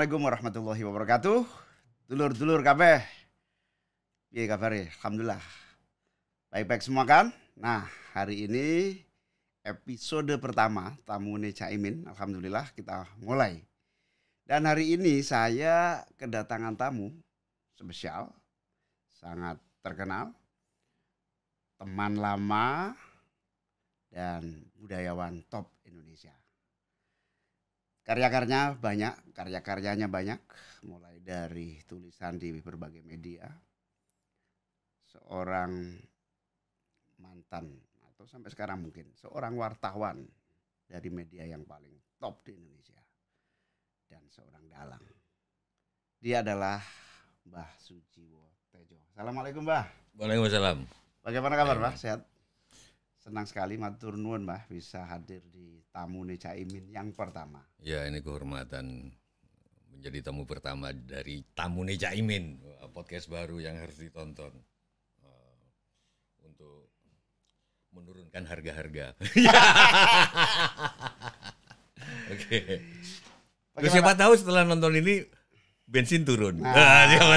Assalamualaikum warahmatullahi wabarakatuh. Dulur-dulur kabeh. Piye kabare? Alhamdulillah. Baik-baik semua kan? Nah, hari ini episode pertama tamu Caimin. Alhamdulillah kita mulai. Dan hari ini saya kedatangan tamu spesial, sangat terkenal, teman lama dan budayawan top Indonesia. Karya-karyanya banyak, karya-karyanya banyak, mulai dari tulisan di berbagai media. Seorang mantan atau sampai sekarang mungkin seorang wartawan dari media yang paling top di Indonesia dan seorang dalang. Dia adalah Mbah Sujiwo Tejo. Assalamualaikum Mbah. Waalaikumsalam. Bagaimana kabar Mbah? Sehat? senang sekali matur nuwun Mbah bisa hadir di tamu Neca Imin yang pertama. Ya, ini kehormatan menjadi tamu pertama dari tamu Neca Imin, podcast baru yang harus ditonton. Eh, untuk menurunkan harga-harga. Ya. Oke. Okay. Siapa tahu setelah nonton ini bensin turun. Nah, ah, siapa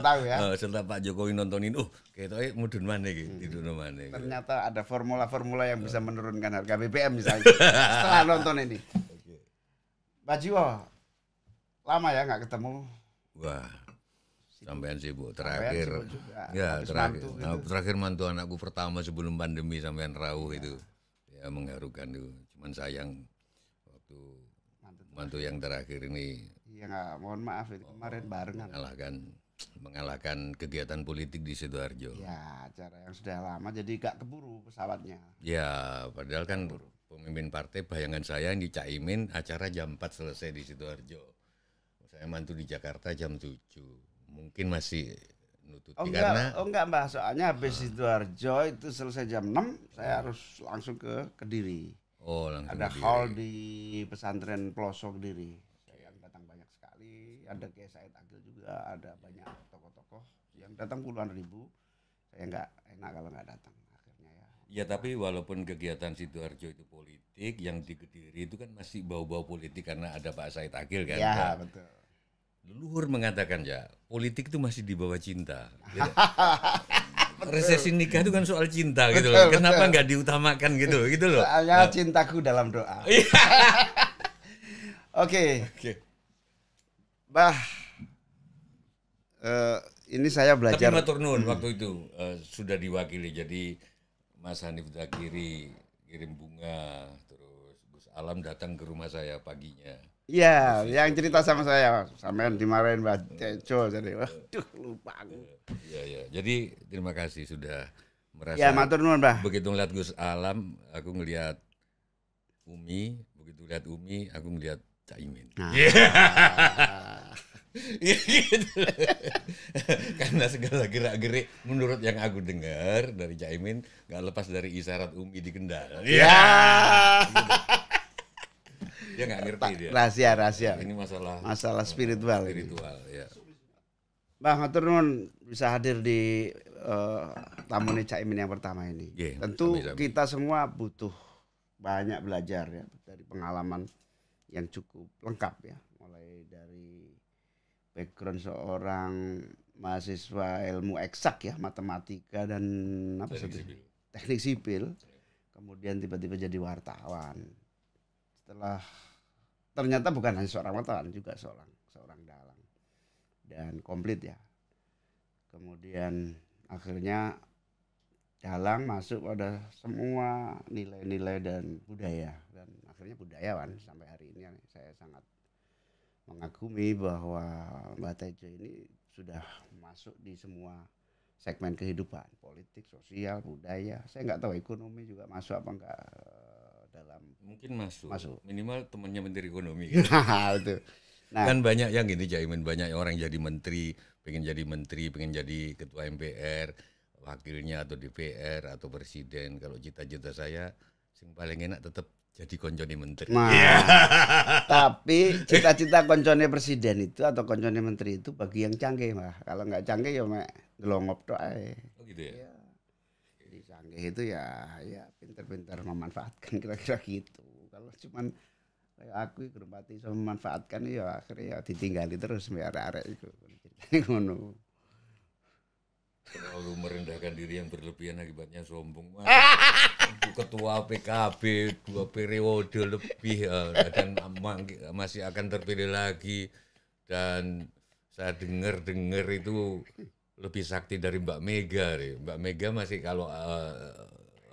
tahu. ya. Oh, serta Pak Jokowi nontonin, oh kayak ya, mudun mana gitu, hmm. mana. Gitu. Ternyata ada formula-formula yang bisa ah. menurunkan harga BBM misalnya. setelah nonton ini. Okay. Pak Jiwo, lama ya nggak ketemu. Wah, sampean sibuk terakhir. Ya, terakhir. Mantu, gitu. nah, terakhir mantu anakku pertama sebelum pandemi sampean rawuh ya. itu. Ya mengharukan itu. Cuman sayang waktu mantu, mantu yang terakhir ini ya nggak mohon maaf itu kemarin oh, barengan mengalahkan mengalahkan kegiatan politik di sidoarjo ya acara yang sudah lama jadi gak keburu pesawatnya ya padahal kan keburu. pemimpin partai bayangan saya di caimin acara jam 4 selesai di sidoarjo saya mantu di jakarta jam 7 mungkin masih nututi oh, oh, enggak, karena oh enggak mbak soalnya habis sidoarjo uh, itu selesai jam 6 saya hmm. harus langsung ke kediri Oh, langsung ada hall di pesantren pelosok diri sekali. Ada Kiai Said Agil juga, ada banyak tokoh-tokoh yang datang puluhan ribu. Saya nggak enak kalau nggak datang akhirnya ya. Ya tapi walaupun kegiatan sidoarjo itu politik, yang di Kediri itu kan masih bau-bau politik karena ada Pak Said Agil kan. Ya kan? betul. Leluhur mengatakan ya, politik itu masih di bawah cinta. Ya. Resesi nikah itu kan soal cinta gitu betul, gitu loh. Kenapa nggak diutamakan gitu, gitu loh. Soalnya nah. cintaku dalam doa. Iya. Oke. okay. okay bah uh, ini saya belajar. Tapi Maturnun hmm. waktu itu uh, sudah diwakili jadi Mas Hanif Zakiri kirim bunga terus Gus Alam datang ke rumah saya paginya. Iya, yang cerita sama saya, sampean dimarahin Mbak Ceco jadi waduh lupa iya, iya, iya. Jadi terima kasih sudah merasa Iya matur nuwun, Mbah. Begitu ngeliat Gus Alam, aku ngeliat Umi, begitu lihat Umi, aku ngeliat caimin nah. yeah. Iya gitu. karena segala gerak gerik menurut yang aku dengar dari caimin nggak lepas dari isyarat umi di kendal ya yeah. dia nggak ngerti dia rahasia rahasia ini masalah masalah spiritual spiritual ini. ya Bang Hatur bisa hadir di uh, tamu nih Cak Imin yang pertama ini. Yeah, Tentu sami -sami. kita semua butuh banyak belajar ya dari pengalaman yang cukup lengkap ya mulai dari background seorang mahasiswa ilmu eksak ya matematika dan apa teknik sipil. teknik sipil kemudian tiba-tiba jadi wartawan setelah ternyata bukan hanya seorang wartawan juga seorang seorang dalang dan komplit ya kemudian akhirnya dalang masuk pada semua nilai-nilai dan budaya dan akhirnya budayawan sampai hari ini saya sangat mengagumi bahwa Mbak Tejo ini sudah masuk di semua segmen kehidupan politik, sosial, budaya. Saya nggak tahu ekonomi juga masuk apa enggak eh, dalam mungkin masuk. Masuk. Minimal temannya menteri ekonomi. gitu nah, kan banyak yang gini gitu, jaimin banyak orang jadi menteri, pengen jadi menteri, pengen jadi ketua MPR, wakilnya atau DPR atau presiden. Kalau cita-cita saya sing paling enak tetap jadi koncone menteri. Nah, iya. yeah. tapi cita-cita koncone presiden itu atau koncone menteri itu bagi yang canggih mah. Kalau nggak canggih ya mek gelongop doa Oh gitu ya. ya. Jadi canggih itu ya ya pintar-pintar memanfaatkan kira-kira gitu. Kalau cuman kayak aku germati memanfaatkan ya akhirnya ya ditinggali terus biar arek-arek iku. ngono terlalu merendahkan diri yang berlebihan akibatnya sombong mas ketua PKB dua periode lebih ya. dan masih akan terpilih lagi dan saya dengar dengar itu lebih sakti dari Mbak Mega deh. Mbak Mega masih kalau uh,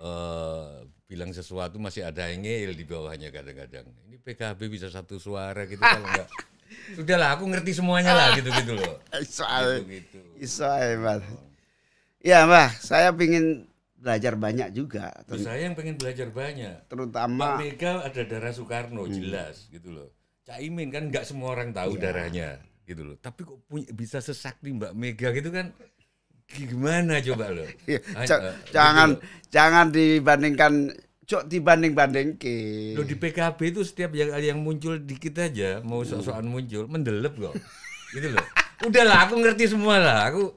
uh, bilang sesuatu masih ada yang ngeil di bawahnya kadang-kadang ini PKB bisa satu suara gitu kalau enggak sudahlah aku ngerti semuanya lah gitu gitu loh Soal, gitu gitu, soal, Ya Mbak, saya ingin belajar banyak juga. Terus ya, saya yang pengen belajar banyak. Terutama Mbak Mega ada darah Soekarno hmm. jelas gitu loh. Caimin kan nggak semua orang tahu ya. darahnya gitu loh. Tapi kok punya bisa sesakti Mbak Mega gitu kan gimana coba loh? Ya, eh, jangan gitu jangan dibandingkan cok dibanding banding ke. Lo di PKB itu setiap yang yang muncul dikit aja mau sok-sokan hmm. muncul mendelep kok. gitu loh. Udahlah aku ngerti semua lah. Aku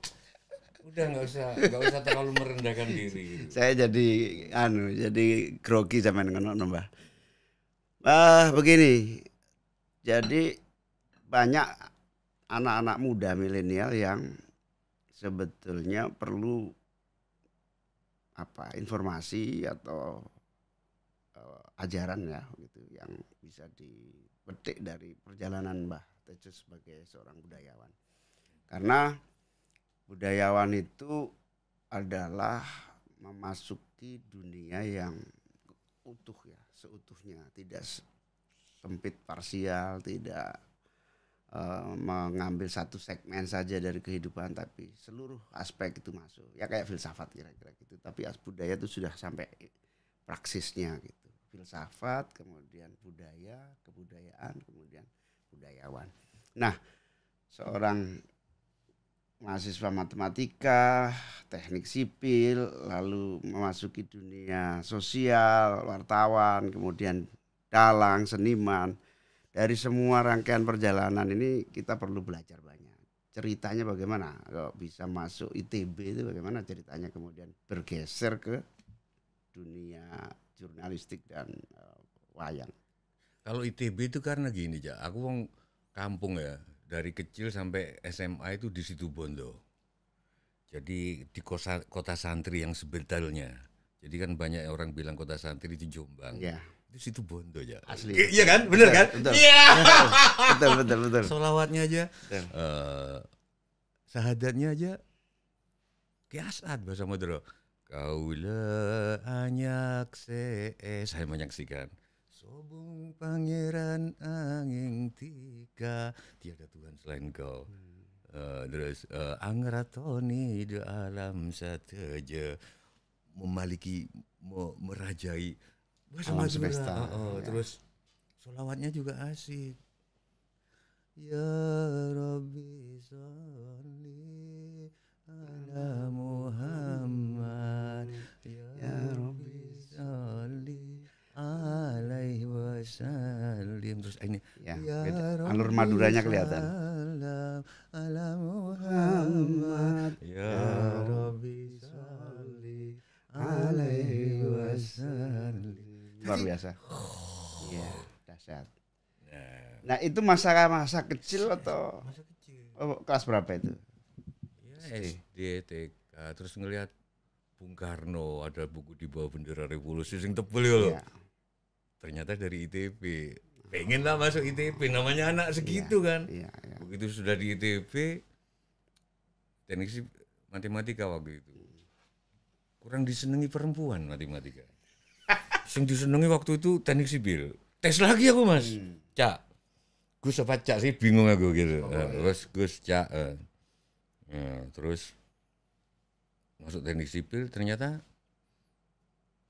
udah nggak usah nggak usah terlalu merendahkan diri saya jadi anu jadi grogi sama dengan mbah ah begini jadi banyak anak-anak muda milenial yang sebetulnya perlu apa informasi atau uh, ajaran ya gitu yang bisa dipetik dari perjalanan Mbah Tejo sebagai seorang budayawan. Karena budayawan itu adalah memasuki dunia yang utuh ya seutuhnya tidak sempit parsial tidak uh, mengambil satu segmen saja dari kehidupan tapi seluruh aspek itu masuk ya kayak filsafat kira-kira gitu tapi as budaya itu sudah sampai praksisnya gitu filsafat kemudian budaya kebudayaan kemudian budayawan nah seorang mahasiswa matematika, teknik sipil, lalu memasuki dunia sosial, wartawan, kemudian dalang, seniman. Dari semua rangkaian perjalanan ini kita perlu belajar banyak. Ceritanya bagaimana? Kalau bisa masuk ITB itu bagaimana ceritanya kemudian bergeser ke dunia jurnalistik dan eh, wayang. Kalau ITB itu karena gini, Ja. Aku wong kampung ya dari kecil sampai SMA itu di situ Bondo. Jadi di kosa, kota santri yang sebetulnya. Jadi kan banyak orang bilang kota santri itu Jombang. Yeah. Di situ Bondo ya. Asli. I iya kan? Bener kan? Betul. Iya. Yeah. betul betul betul. Solawatnya aja. Uh, sahadatnya aja. Kiasat bahasa Madura. Kaulah anyak se eh, saya menyaksikan Obung pangeran angin tika tiada Tuhan selain kau. Hmm. Uh, terus uh, eh, angratoni di alam sateja memiliki me, merajai bahasa alam semesta. Oh, oh, ya. Terus solawatnya juga asik. Ya Rabbi salli ala Muhammad hmm. ya, ya, Rabbi salli alaihi salim terus ah, ini ya, ya alur Maduranya kelihatan salam ala Muhammad ya, ya Rabbi salim alaihi wasallim luar biasa iya, ya dahsyat nah itu masa masa kecil atau masa kecil. Oh, kelas berapa itu ya, SD TK terus ngelihat Bung Karno ada buku di bawah bendera revolusi sing tebel ya. Iya ternyata dari ITB pengen lah masuk ITB namanya anak iya, segitu iya, kan iya, iya. begitu sudah di ITB teknik matematika waktu itu kurang disenangi perempuan matematika sing disenangi waktu itu teknik sipil tes lagi aku mas hmm. cak gus apa cak sih bingung aku gitu oh, uh, ah, terus iya. gus cak uh. ya, terus masuk teknik sipil ternyata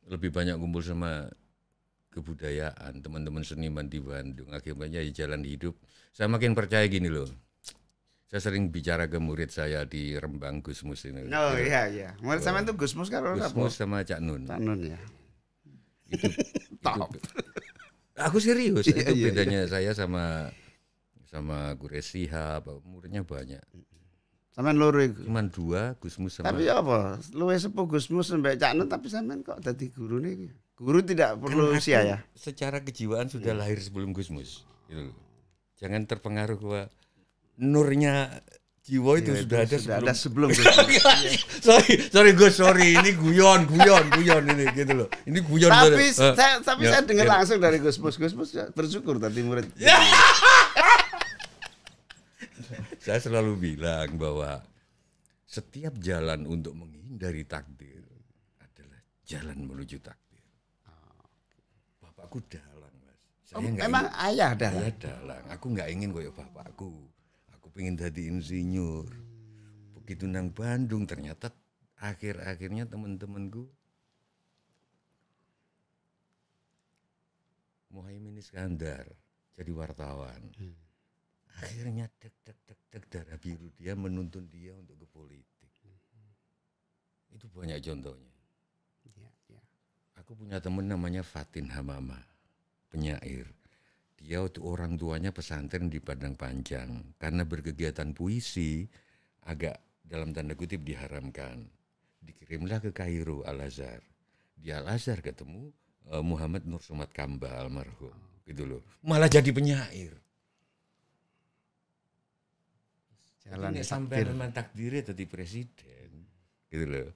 lebih banyak kumpul sama kebudayaan, teman-teman seniman di Bandung. Akibatnya ya jalan hidup. Saya makin percaya gini loh. Saya sering bicara ke murid saya di Rembang Gusmus ini. Oh gitu. iya iya. Murid sama itu Gusmus kan Gusmus sama Cak Nun. Cak Nun ya. Itu, Top. aku serius. Iya, itu iya, bedanya iya. saya sama sama Guresiha, muridnya banyak. Sama loro iku. Cuman dua Gusmus sama. Tapi apa? Luwe sepuh Gusmus sampai Cak Nun tapi sampean kok tadi guru nih Guru tidak kan perlu kan usia ya. Secara kejiwaan sudah hmm. lahir sebelum Gusmus. Gitu. Jangan terpengaruh bahwa nurnya jiwa itu ya, sudah ada sudah sebelum. ada sebelum iya, iya. sorry sorry gue sorry ini guyon guyon guyon ini gitu loh ini guyon tapi tapi saya, uh, tapi ya, saya dengar langsung dari Gusmus, Gusmus Gus bersyukur tadi murid saya selalu bilang bahwa setiap jalan untuk menghindari takdir adalah jalan menuju takdir bapakku dalang mas. Saya oh, emang ingin, ayah dalang? Ayah dalang. Aku nggak ingin kayak bapakku. Aku pengen jadi insinyur. Begitu nang Bandung ternyata akhir-akhirnya teman-temanku Muhaimin Iskandar jadi wartawan. Hmm. Akhirnya deg deg deg deg darah biru dia menuntun dia untuk ke politik. Hmm. Itu banyak contohnya. Aku punya temen namanya Fatin Hamama, penyair. Dia waktu orang tuanya pesantren di Padang Panjang. Karena berkegiatan puisi, agak dalam tanda kutip diharamkan. Dikirimlah ke Kairo Al-Azhar. Di Al-Azhar ketemu uh, Muhammad Nur Sumat Kamba almarhum. Gitu loh. Malah jadi penyair. Jalan ini ya, sampai takdir. takdirnya tadi presiden. Gitu loh.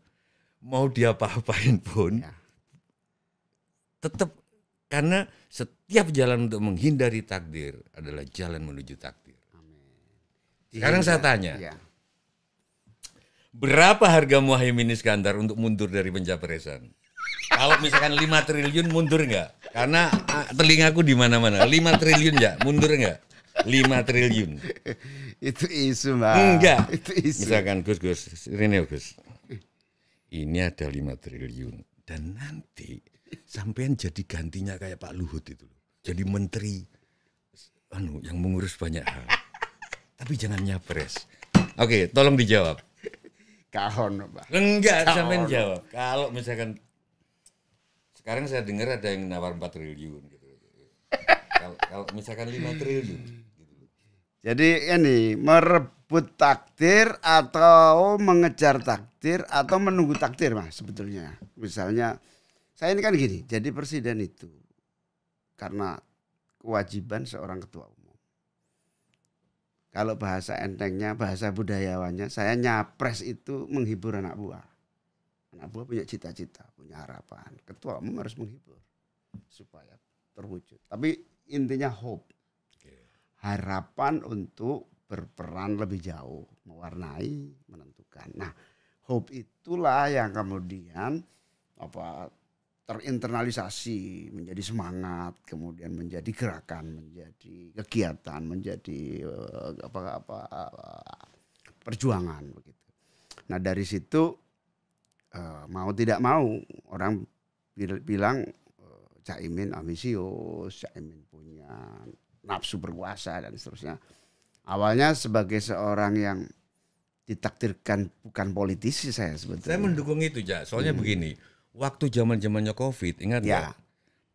Mau dia apa-apain pun. Ya tetap karena setiap jalan untuk menghindari takdir adalah jalan menuju takdir. Amin. Sekarang iya, saya tanya, ya. berapa harga Muhaymin Iskandar untuk mundur dari pencapresan? Kalau misalkan 5 triliun mundur nggak? Karena ah, telingaku di mana-mana. 5 triliun ya, mundur nggak? 5 triliun. Itu isu, Mbak. Enggak. Itu isu. Misalkan Gus Gus, Rineo Gus. Ini ada 5 triliun dan nanti sampean jadi gantinya kayak Pak Luhut itu loh. Jadi menteri anu yang mengurus banyak hal. Tapi jangan nyapres. Oke, tolong dijawab. Kahon, Pak. Enggak, sampean jawab. Kalau misalkan sekarang saya dengar ada yang nawar 4 triliun gitu. Kalau misalkan 5 triliun jadi ini merebut takdir atau mengejar takdir atau menunggu takdir mas sebetulnya. Misalnya saya ini kan gini, jadi presiden itu karena kewajiban seorang ketua umum. Kalau bahasa entengnya, bahasa budayawannya, saya nyapres itu menghibur anak buah. Anak buah punya cita-cita, punya harapan. Ketua umum harus menghibur supaya terwujud. Tapi intinya hope harapan untuk berperan lebih jauh, mewarnai, menentukan. Nah, hope itulah yang kemudian apa terinternalisasi menjadi semangat kemudian menjadi gerakan menjadi kegiatan menjadi eh, apa apa perjuangan begitu nah dari situ eh, mau tidak mau orang bilang eh, caimin ambisius caimin punya nafsu berkuasa dan seterusnya. Awalnya sebagai seorang yang ditakdirkan bukan politisi saya sebetulnya. Saya mendukung itu ja. Soalnya hmm. begini, waktu zaman zamannya COVID, ingat ya. Gak?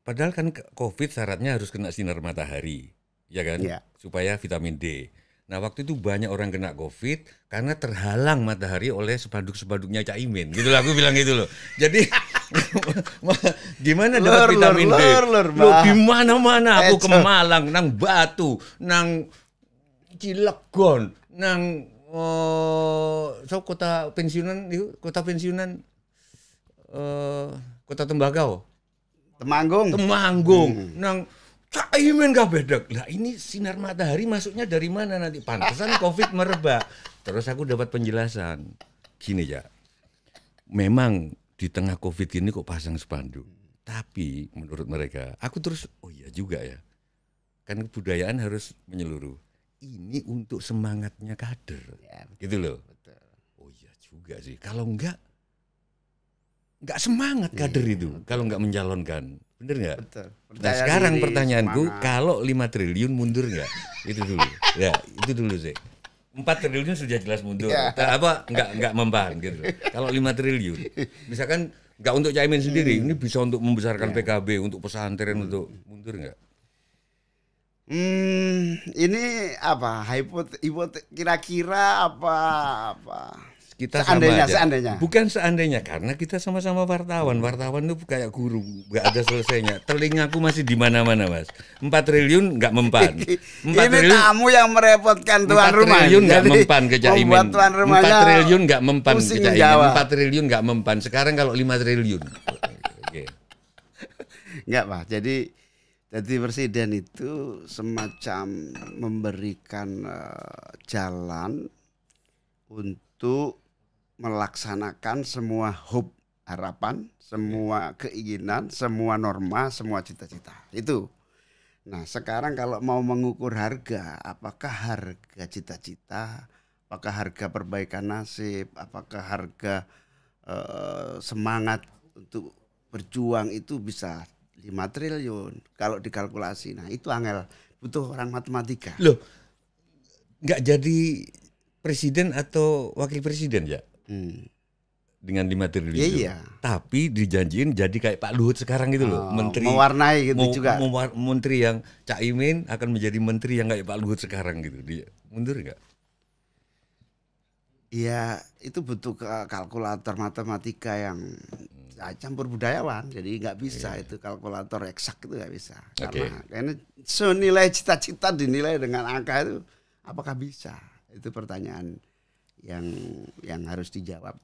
Padahal kan COVID syaratnya harus kena sinar matahari, ya kan? Ya. Supaya vitamin D. Nah waktu itu banyak orang kena COVID karena terhalang matahari oleh sepanduk-sepanduknya Caimin. Gitu lah aku bilang gitu loh. Jadi gimana dapat vitamin lur, D? Lur, lur, lur, di mana-mana aku ke Malang, nang Batu, nang Cilegon, nang oh, so kota pensiunan itu kota pensiunan uh, kota tembakau temanggung temanggung hmm. nang Imen gak bedek. lah ini sinar matahari masuknya dari mana nanti pantesan covid merebak terus aku dapat penjelasan gini ya memang di tengah covid ini kok pasang spanduk tapi menurut mereka aku terus oh iya juga ya kan kebudayaan harus menyeluruh ini untuk semangatnya kader ya, betul, gitu loh betul. oh iya juga sih kalau enggak enggak semangat iya, kader itu betul. kalau enggak menjalankan bener nggak nah sekarang diri, pertanyaanku semangat. kalau 5 triliun mundur enggak itu dulu ya itu dulu sih empat triliun sudah jelas mundur. Ya. Apa enggak enggak mempan gitu. Kalau lima triliun, misalkan enggak untuk caimin sendiri, hmm. ini bisa untuk membesarkan ya. PKB, untuk pesantren hmm. untuk mundur enggak? Hmm, ini apa? Hipot, hipot kira-kira apa apa? kita seandainya, sama aja. seandainya. Bukan seandainya karena kita sama-sama wartawan. Wartawan itu kayak guru, nggak ada selesainya. Telingaku masih di mana-mana, Mas. 4 triliun nggak mempan. 4 Ini triliun, kamu yang merepotkan tuan 4 rumah. triliun nggak mempan ke Caimin. Empat 4 triliun nggak mempan ke Caimin. 4 triliun nggak mempan. Sekarang kalau 5 triliun. Oke. Enggak, Pak. Jadi jadi presiden itu semacam memberikan uh, jalan untuk melaksanakan semua hope harapan, semua iya. keinginan, semua norma, semua cita-cita. Itu. Nah, sekarang kalau mau mengukur harga, apakah harga cita-cita, apakah harga perbaikan nasib, apakah harga uh, semangat untuk berjuang itu bisa 5 triliun kalau dikalkulasi. Nah, itu angel butuh orang matematika. Loh, nggak jadi presiden atau wakil presiden ya? Hmm. Dengan lima triliun. Iya, iya. Tapi dijanjiin jadi kayak Pak Luhut sekarang gitu loh, oh, menteri mewarnai gitu mau, juga. Mewar, menteri yang Cak Imin akan menjadi menteri yang kayak Pak Luhut sekarang gitu. Dia mundur nggak? Iya, itu butuh kalkulator matematika yang hmm. campur budayawan, jadi nggak bisa iya. itu kalkulator eksak itu nggak bisa. Okay. Karena karena senilai cita-cita dinilai dengan angka itu apakah bisa? Itu pertanyaan yang yang harus dijawab.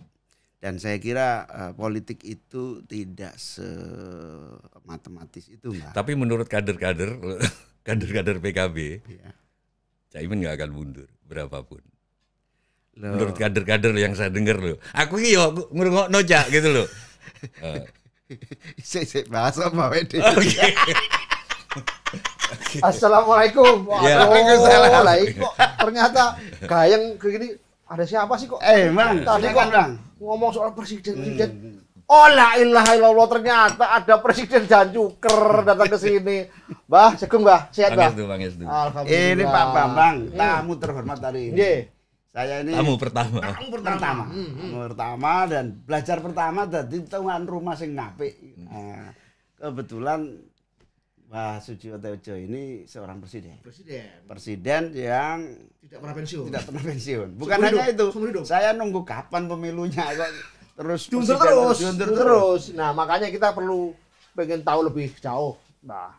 Dan saya kira uh, politik itu tidak sematematis itu, Mbak. Tapi menurut kader-kader, kader-kader PKB, ya. Caimin nggak akan mundur berapapun. Loh. Menurut kader-kader yang saya dengar loh, aku iyo ngurungok noja gitu loh. Eh. saya, saya bahas sama Wendy Assalamualaikum. Ya. Waalaikumsalam. Ternyata kayak begini ada siapa sih kok? Eh, Bang. Tadi kok bang. ngomong soal presiden hmm. presiden. Hmm. Oh la ilaha illallah ternyata ada presiden cuker datang ke sini. Bah, segung Bah, sehat Bah. Bang Ini Pak Bambang, iya. tamu terhormat tadi. Iya. Saya ini tamu pertama. Tamu pertama. Hmm, hmm. Tamu pertama dan belajar pertama dari tuan rumah sing apik. Hmm. Nah, kebetulan Pak Sujiwo Tejo ini seorang presiden. Presiden. Presiden yang tidak pernah pensiun. Tidak pernah pensiun. Bukan hanya itu. Saya nunggu kapan pemilunya kok terus diundur terus. Diundur terus. Nah, makanya kita perlu pengen tahu lebih jauh. Nah,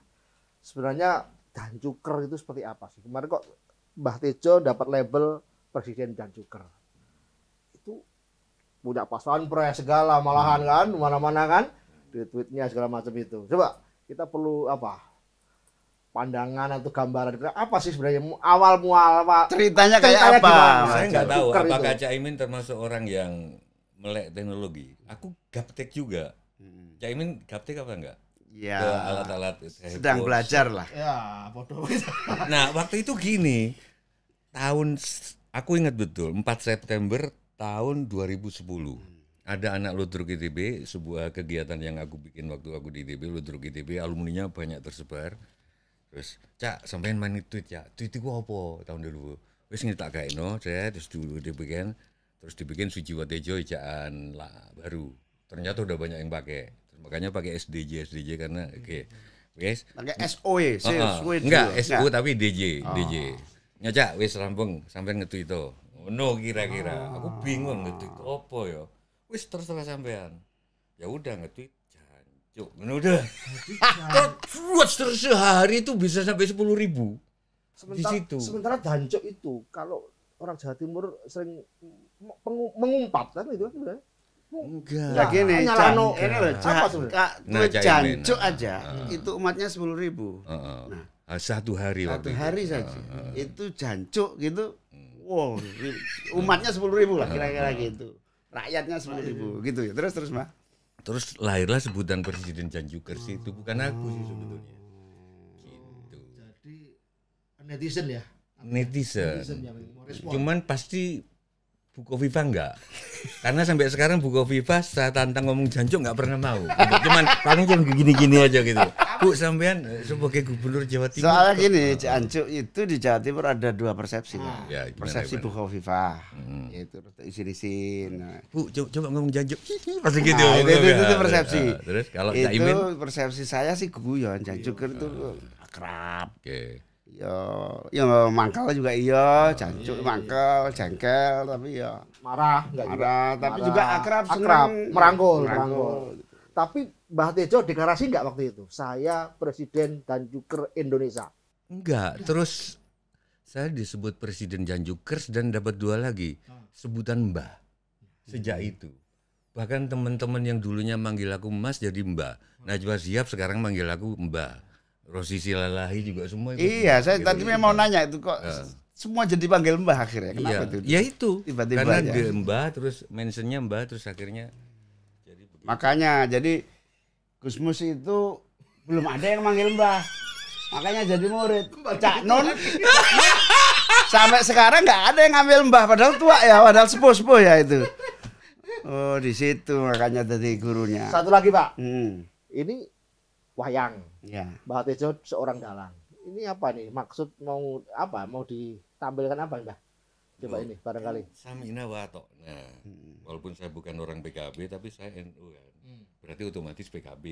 sebenarnya dan cuker itu seperti apa sih? Kemarin kok Mbah Tejo dapat label presiden dan cuker. Itu punya pasangan pres segala malahan kan, mana-mana kan, di tweetnya segala macam itu. Coba kita perlu apa? pandangan atau gambaran apa sih sebenarnya awal mual ceritanya, ceritanya kayak apa gimana? saya nggak tahu apakah itu. Caimin termasuk orang yang melek teknologi aku gaptek juga hmm. Caimin gaptek apa enggak ya alat-alat sedang belajar lah ya bodoh nah waktu itu gini tahun aku ingat betul 4 September tahun 2010 hmm ada anak Ludruk ITB, sebuah kegiatan yang aku bikin waktu aku di ITB, Ludruk ITB, alumninya banyak tersebar terus cak sampean main tweet ya tweet itu apa tahun dulu wis tak kayak no terus dulu dibikin terus dibikin suci watejo ijaan lah baru ternyata udah banyak yang pakai terus makanya pakai SDJ SDJ karena oke okay. wes pakai SOE uh enggak SO e tapi DJ oh. Ah. DJ nyaca wes rampung sampean ngetweet itu no kira-kira aku bingung ngetweet apa ya wis terus sampean ya udah ngetweet Cuk, udah. Kok terus sehari itu bisa sampai sepuluh ribu? Sementara, di situ. Sementara dancuk itu kalau orang Jawa Timur sering mengumpat kan itu kan Enggak. Nah, gini, Cano, ini loh, apa tuh? Nah, jancuk nah, nah, aja, uh, itu umatnya sepuluh ribu. Uh, uh, nah, ah, satu hari Satu hari itu. saja, uh, uh, itu jancuk gitu, hmm. wow, umatnya sepuluh ribu lah kira-kira gitu. Rakyatnya sepuluh ribu iya, iya. gitu ya, terus terus mah. Terus lahirlah sebutan Presiden Janjukers itu bukan aku sih sebetulnya. Gitu. Jadi netizen ya. Netizen. netizen yang Cuman pasti Buko Viva enggak. Karena sampai sekarang Buko Viva saya tantang ngomong janjuk enggak pernah mau. Cuman paling cuma gini-gini aja gitu. Bu sampean eh, sebagai gubernur Jawa Timur. Soalnya gini, Cianjur itu di Jawa Timur ada dua persepsi. Hmm. Ya, gimana, persepsi Bu Khofifa. hmm. yaitu isin-isin. Nah. Bu, coba, coba ngomong Cianjur. Nah, pasti gitu. Nah, itu, itu, itu, itu ya, persepsi. Ya, ya. terus kalau itu Caimin? persepsi saya sih guyon. Cianjur itu ah. akrab. Okay. Iya, yo, yo mangkal juga iya, jancuk iya, iya, mangkal, jengkel tapi ya marah, enggak marah, juga. tapi marah. juga akrab, akrab, merangkul. merangkul. Tapi Mbah Tejo deklarasi nggak waktu itu? Saya presiden dan juker Indonesia. Enggak, terus saya disebut presiden Janjukers dan dapat dua lagi sebutan Mbah sejak hmm. itu. Bahkan teman-teman yang dulunya manggil aku Mas jadi Mbah. Najwa Siap sekarang manggil aku Mbah. Rosi Silalahi juga semua itu. Iya, saya tadi gitu. memang mau nanya itu kok uh. semua jadi panggil Mbah akhirnya. Kenapa iya. itu? Ya itu. Tiba-tiba Karena ya. Mbah terus mentionnya Mbah terus akhirnya jadi begitu. Makanya jadi Mus itu belum ada yang manggil Mbah. Makanya jadi murid. Cak Nun. Sampai sekarang nggak ada yang ngambil Mbah padahal tua ya, padahal sepuh-sepuh ya itu. Oh, di situ makanya jadi gurunya. Satu lagi, Pak. Hmm. Ini wayang. Ya. Mbah Tejo seorang dalang. Ini apa nih? Maksud mau apa? Mau ditampilkan apa, Mbah? Coba oh, ini barangkali. Samina Wato. Nah, hmm. walaupun saya bukan orang PKB tapi saya NU ya. Kan berarti otomatis PKB.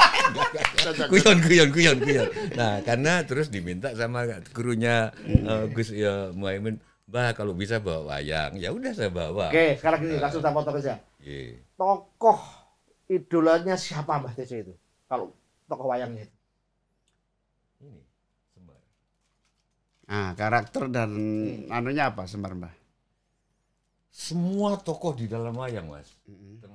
kuyon, kuyon, kuyon, kuyon. Nah, karena terus diminta sama gurunya uh, Gus ya, Muhammad, bah kalau bisa bawa wayang, ya udah saya bawa. Oke, sekarang gini, langsung tanpa foto kerja. Iya. Tokoh idolanya siapa Mbah TC itu? Kalau tokoh wayangnya itu. Ini, Sembar. Ah, karakter dan hmm. anunya apa Sembar Mbah? Semua tokoh di dalam wayang, Mas. Hmm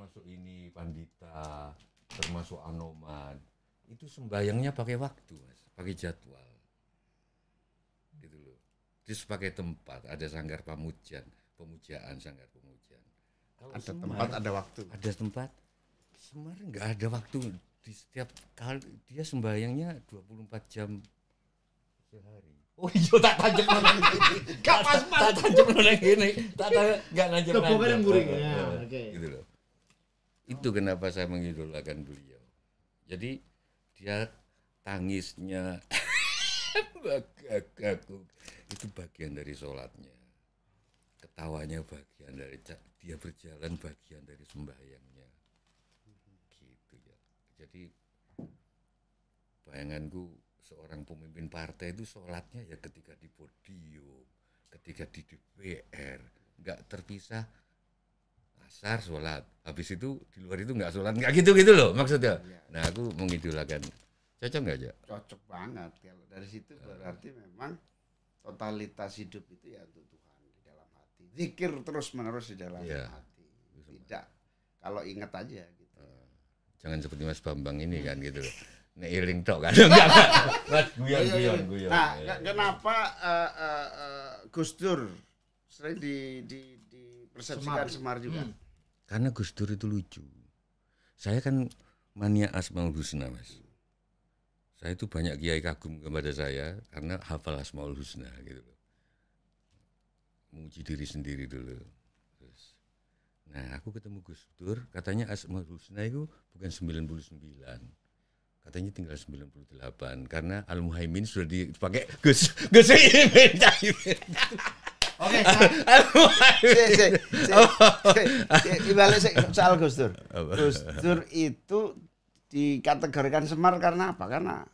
termasuk Anoman, itu sembayangnya pakai waktu, Mas, pakai jadwal. Gitu loh. Terus pakai tempat, ada sanggar pemujaan, pemujaan sanggar pemujaan. Kalau ada Semar, tempat, ada waktu. Ada tempat. Semar nggak ada waktu di setiap kali dia sembayangnya 24 jam sehari. Oh iya tak tajam nang ini. Gak pas pas tajam nang ini. Tak tajam enggak najam. Tepuk yang iya, ya, Oke. Gitu loh. Itu kenapa saya mengidolakan beliau. Jadi dia tangisnya itu bagian dari sholatnya ketawanya bagian dari dia berjalan bagian dari sembahyangnya gitu ya jadi bayanganku seorang pemimpin partai itu sholatnya ya ketika di podium ketika di DPR nggak terpisah asar sholat habis itu di luar itu nggak sholat nggak gitu gitu loh maksudnya ya. nah aku mengidolakan cocok nggak aja cocok banget kalau dari situ berarti memang totalitas hidup itu ya untuk Tuhan di dalam hati zikir terus menerus di dalam ya. hati tidak kalau ingat aja gitu eh, jangan seperti Mas Bambang ini kan gitu loh Nek iling tok kan. Enggak, Mas guyon iya, iya, guyon iya. guyon. Nah, kenapa uh, uh, uh, Gus Dur sering di di di persepsikan Semar, Semar juga? Hmm. Karena Gus Dur itu lucu. Saya kan mania Asmaul Husna, Mas. Saya itu banyak kiai kagum kepada saya karena hafal Asmaul Husna gitu loh. Muji diri sendiri dulu. Terus Nah, aku ketemu Gus Dur, katanya Asmaul Husna itu bukan 99. Katanya tinggal 98 karena Al Muhaimin sudah dipakai Gus Gus Imin. Oke. si oh. soal Gus Dur. Gus Dur itu dikategorikan semar karena apa? Karena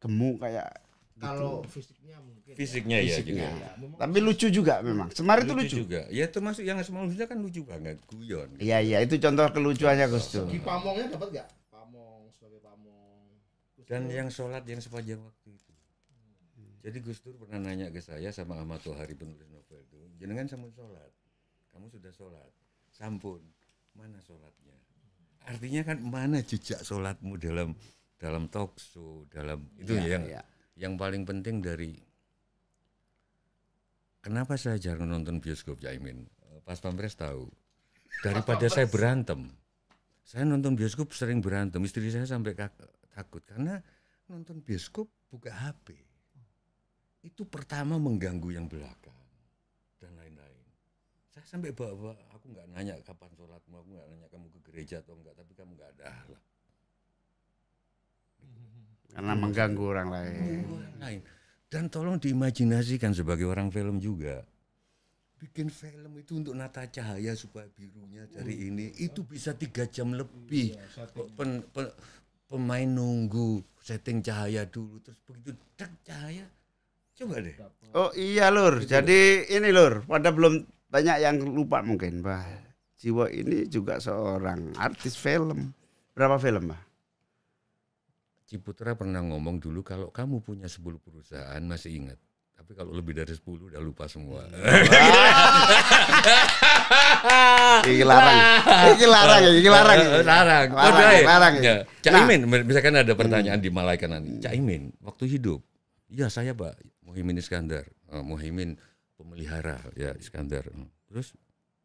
gemuk kayak gitu. kalau oke, fisiknya mungkin fisiknya ya, fisiknya. ya juga. Ya. tapi lucu juga memang semar itu lucu, lucu. juga ya oke, yang semar lucu kan lucu banget guyon iya iya itu contoh kelucuannya Gus Dur di pamongnya dapat oke, pamong sebagai pamong dan yang sholat yang sepanjang waktu jadi Gus Dur pernah nanya ke saya sama Ahmad Tohari penulis novel itu, jenengan sampun sholat, kamu sudah sholat, sampun, mana sholatnya? Artinya kan mana jejak sholatmu dalam dalam tokso, dalam itu ya, yang ya. yang paling penting dari kenapa saya jarang nonton bioskop Jaimin? Eh, Pas pampres tahu. Daripada Pas saya berantem, saya nonton bioskop sering berantem, istri saya sampai takut karena nonton bioskop buka HP itu pertama mengganggu yang belakang dan lain-lain. Saya sampai bawa, aku nggak nanya kapan sholatmu, aku nggak nanya kamu ke gereja atau enggak, tapi kamu nggak ada halak. Karena mengganggu orang lain. Mengganggu orang lain. Dan tolong diimajinasikan sebagai orang film juga. Bikin film itu untuk nata cahaya supaya birunya dari oh. ini itu bisa tiga jam lebih. Iya, pen, pen, pemain nunggu setting cahaya dulu terus begitu cahaya Coba deh. Oh iya lur. Gitu. Jadi ini lur, pada belum banyak yang lupa mungkin, Bah. Jiwo ini juga seorang artis film. Berapa film, Bah? Ciputra pernah ngomong dulu kalau kamu punya 10 perusahaan masih ingat. Tapi kalau lebih dari 10 udah lupa semua. Ini iya. larang. Ini larang, ini eh, larang. Larang. Larang. larang. Iya. Cak nah. Imin, misalkan ada hmm. pertanyaan di malaikat nanti. Cak Imin, waktu hidup. Iya, saya, Pak. Muhyimin Iskandar, uh, Muhyimin pemelihara ya Iskandar. Terus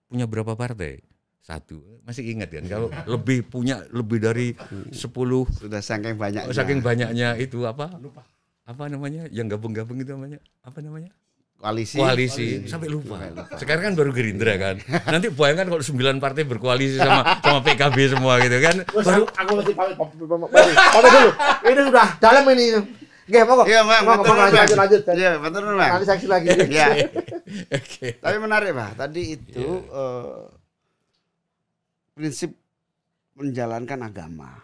punya berapa partai? Satu. Masih ingat kan kalau lebih punya lebih dari sepuluh sudah saking banyaknya. Saking banyaknya itu apa? Lupa. Apa namanya? Yang gabung-gabung itu namanya apa namanya? Koalisi. koalisi koalisi sampai lupa. lupa sekarang kan baru Gerindra kan nanti bayangkan kalau sembilan partai berkoalisi sama sama PKB semua gitu kan baru aku masih pamit pamit dulu ini sudah dalam ini Gak mau Iya bang, mau lanjut, lanjut lanjut. Iya benar bang. Nanti saksi lagi. Iya, iya. Oke. Tapi menarik pak, Tadi itu yeah. Iya. uh, prinsip menjalankan agama.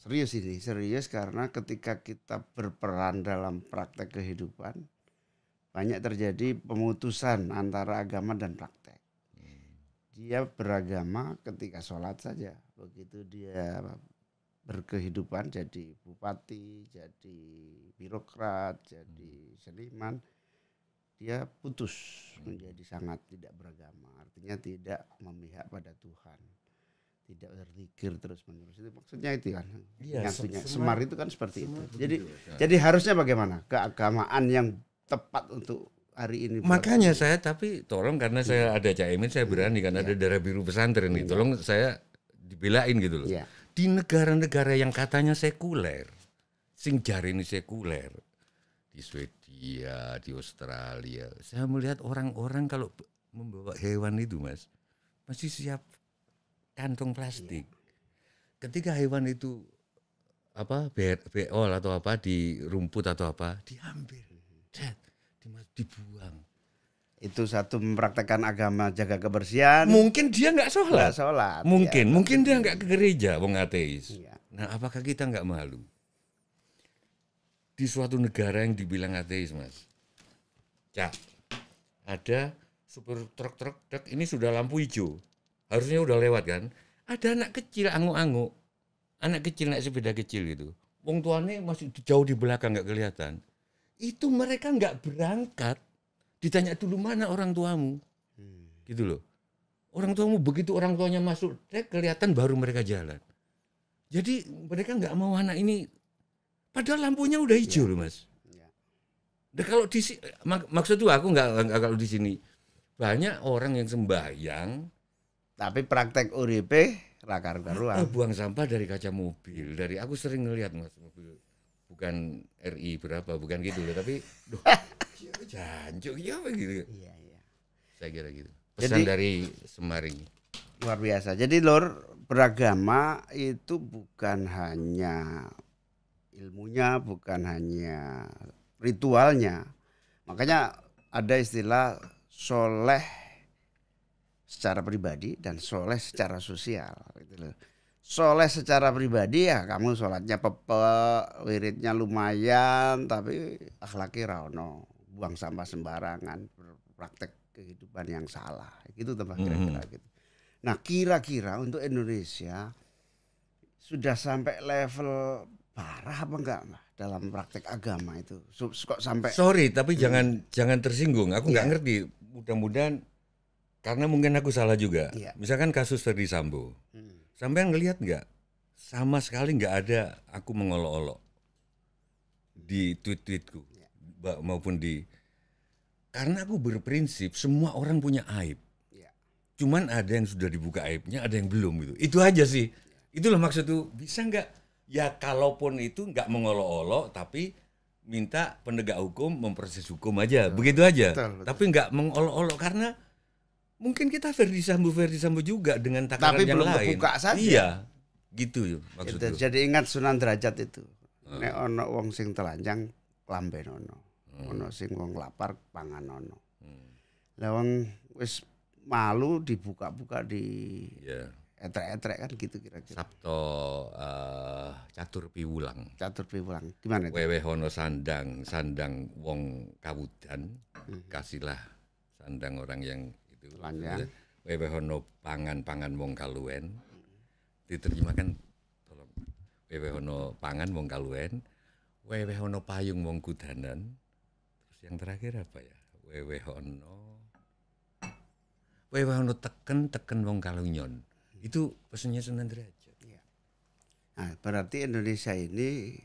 Serius ini, serius karena ketika kita berperan dalam praktek kehidupan, banyak terjadi pemutusan antara agama dan praktek. Hmm. Dia beragama ketika sholat saja, begitu dia berkehidupan jadi bupati, jadi birokrat, jadi hmm. seniman, dia putus hmm. menjadi sangat tidak beragama. Artinya tidak memihak pada Tuhan, tidak berzikir terus menerus. Itu maksudnya itu kan. Iya, ya, Semar, semar itu kan seperti itu. Jadi ya. jadi harusnya bagaimana? Keagamaan yang tepat untuk hari ini. Makanya saya tapi tolong karena ya. saya iya. ada Caimin saya berani karena iya. ada darah biru pesantren ya. Tolong saya dibelain gitu loh. Yeah. Di negara-negara yang katanya sekuler, sing ini sekuler, di Swedia, di Australia, saya melihat orang-orang kalau membawa hewan itu mas, masih siap kantong plastik. Ketika hewan itu apa beol atau apa di rumput atau apa diambil, dibuang itu satu mempraktekkan agama jaga kebersihan. Mungkin dia nggak sholat. Gak sholat. Mungkin, ya, mungkin dia nggak ke gereja, wong ateis. Ya. Nah, apakah kita nggak malu di suatu negara yang dibilang ateis, mas? Ya, ada super truk truk truk ini sudah lampu hijau, harusnya udah lewat kan? Ada anak kecil angu-angu anak kecil naik sepeda kecil gitu. Wong tuannya masih jauh di belakang nggak kelihatan. Itu mereka nggak berangkat ditanya dulu mana orang tuamu hmm. gitu loh orang tuamu begitu orang tuanya masuk kelihatan baru mereka jalan jadi mereka nggak mau anak ini padahal lampunya udah hijau ya. loh mas ya. kalau di mak, maksud tuh aku nggak kalau di sini banyak orang yang sembahyang tapi praktek Urip, rakar karuan Ah, buang sampah dari kaca mobil dari aku sering ngelihat mas mobil bukan RI berapa bukan gitu loh tapi jancuk ya begitu. Iya iya. Saya kira gitu. Pesan Jadi, dari Semaring. Luar biasa. Jadi lor beragama itu bukan hanya ilmunya, bukan hanya ritualnya. Makanya ada istilah soleh secara pribadi dan soleh secara sosial. Gitu Soleh secara pribadi ya kamu sholatnya pepe, wiridnya lumayan, tapi akhlaki rano buang gitu, sampah iya. sembarangan, praktek kehidupan yang salah. Gitu tempat mhm. kira-kira gitu. Nah, kira-kira untuk Indonesia sudah sampai level parah apa enggak dalam praktek agama itu kok sampai sorry tapi hmm. jangan jangan tersinggung aku nggak yeah. ngerti mudah-mudahan karena mungkin aku salah juga yeah. misalkan kasus dari Sambo hmm. sampai ngelihat nggak sama sekali nggak ada aku mengolok-olok di tweet-tweetku maupun di karena aku berprinsip semua orang punya aib. Ya. Cuman ada yang sudah dibuka aibnya, ada yang belum gitu. Itu aja sih. Itulah maksud tuh bisa nggak? Ya kalaupun itu nggak mengolok-olok, tapi minta penegak hukum memproses hukum aja, betul. begitu aja. Betul, betul. Tapi nggak mengolok-olok karena mungkin kita Verdi Sambo Verdi Sambo juga dengan takaran tapi yang belum lain. saja. Iya, gitu ya. Jadi ingat Sunan Derajat itu. Hmm. Nek wong sing telanjang lamben nono hmm. sing wong lapar pangan hmm. lah wong wis malu dibuka-buka di yeah. etrek-etrek kan gitu kira-kira Sabto uh, catur piwulang catur piwulang gimana itu? wewe hono sandang sandang wong kawudan hmm. kasihlah sandang orang yang itu Lanjang. Ya. wewe hono pangan-pangan wong kaluen diterjemahkan tolong wewe hono pangan wong kaluen wewe hono payung wong kudanan yang terakhir apa ya wewe hono wewe hono teken teken wong kalunyon itu pesennya Sunan Derajat ya. nah berarti Indonesia ini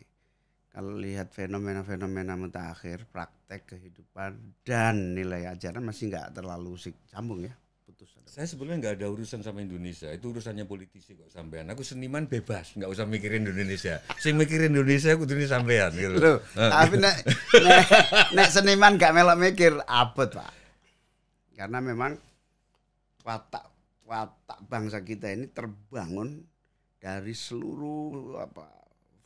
kalau lihat fenomena-fenomena mutakhir praktek kehidupan dan nilai ajaran masih nggak terlalu sik, sambung ya ada saya sebenarnya nggak ada urusan sama Indonesia itu urusannya politisi kok sampean aku seniman bebas nggak usah mikirin Indonesia si mikirin Indonesia aku dunia sampean gitu Loh, nah. tapi nek, nek, nek seniman gak melok mikir abot pak karena memang watak watak bangsa kita ini terbangun dari seluruh apa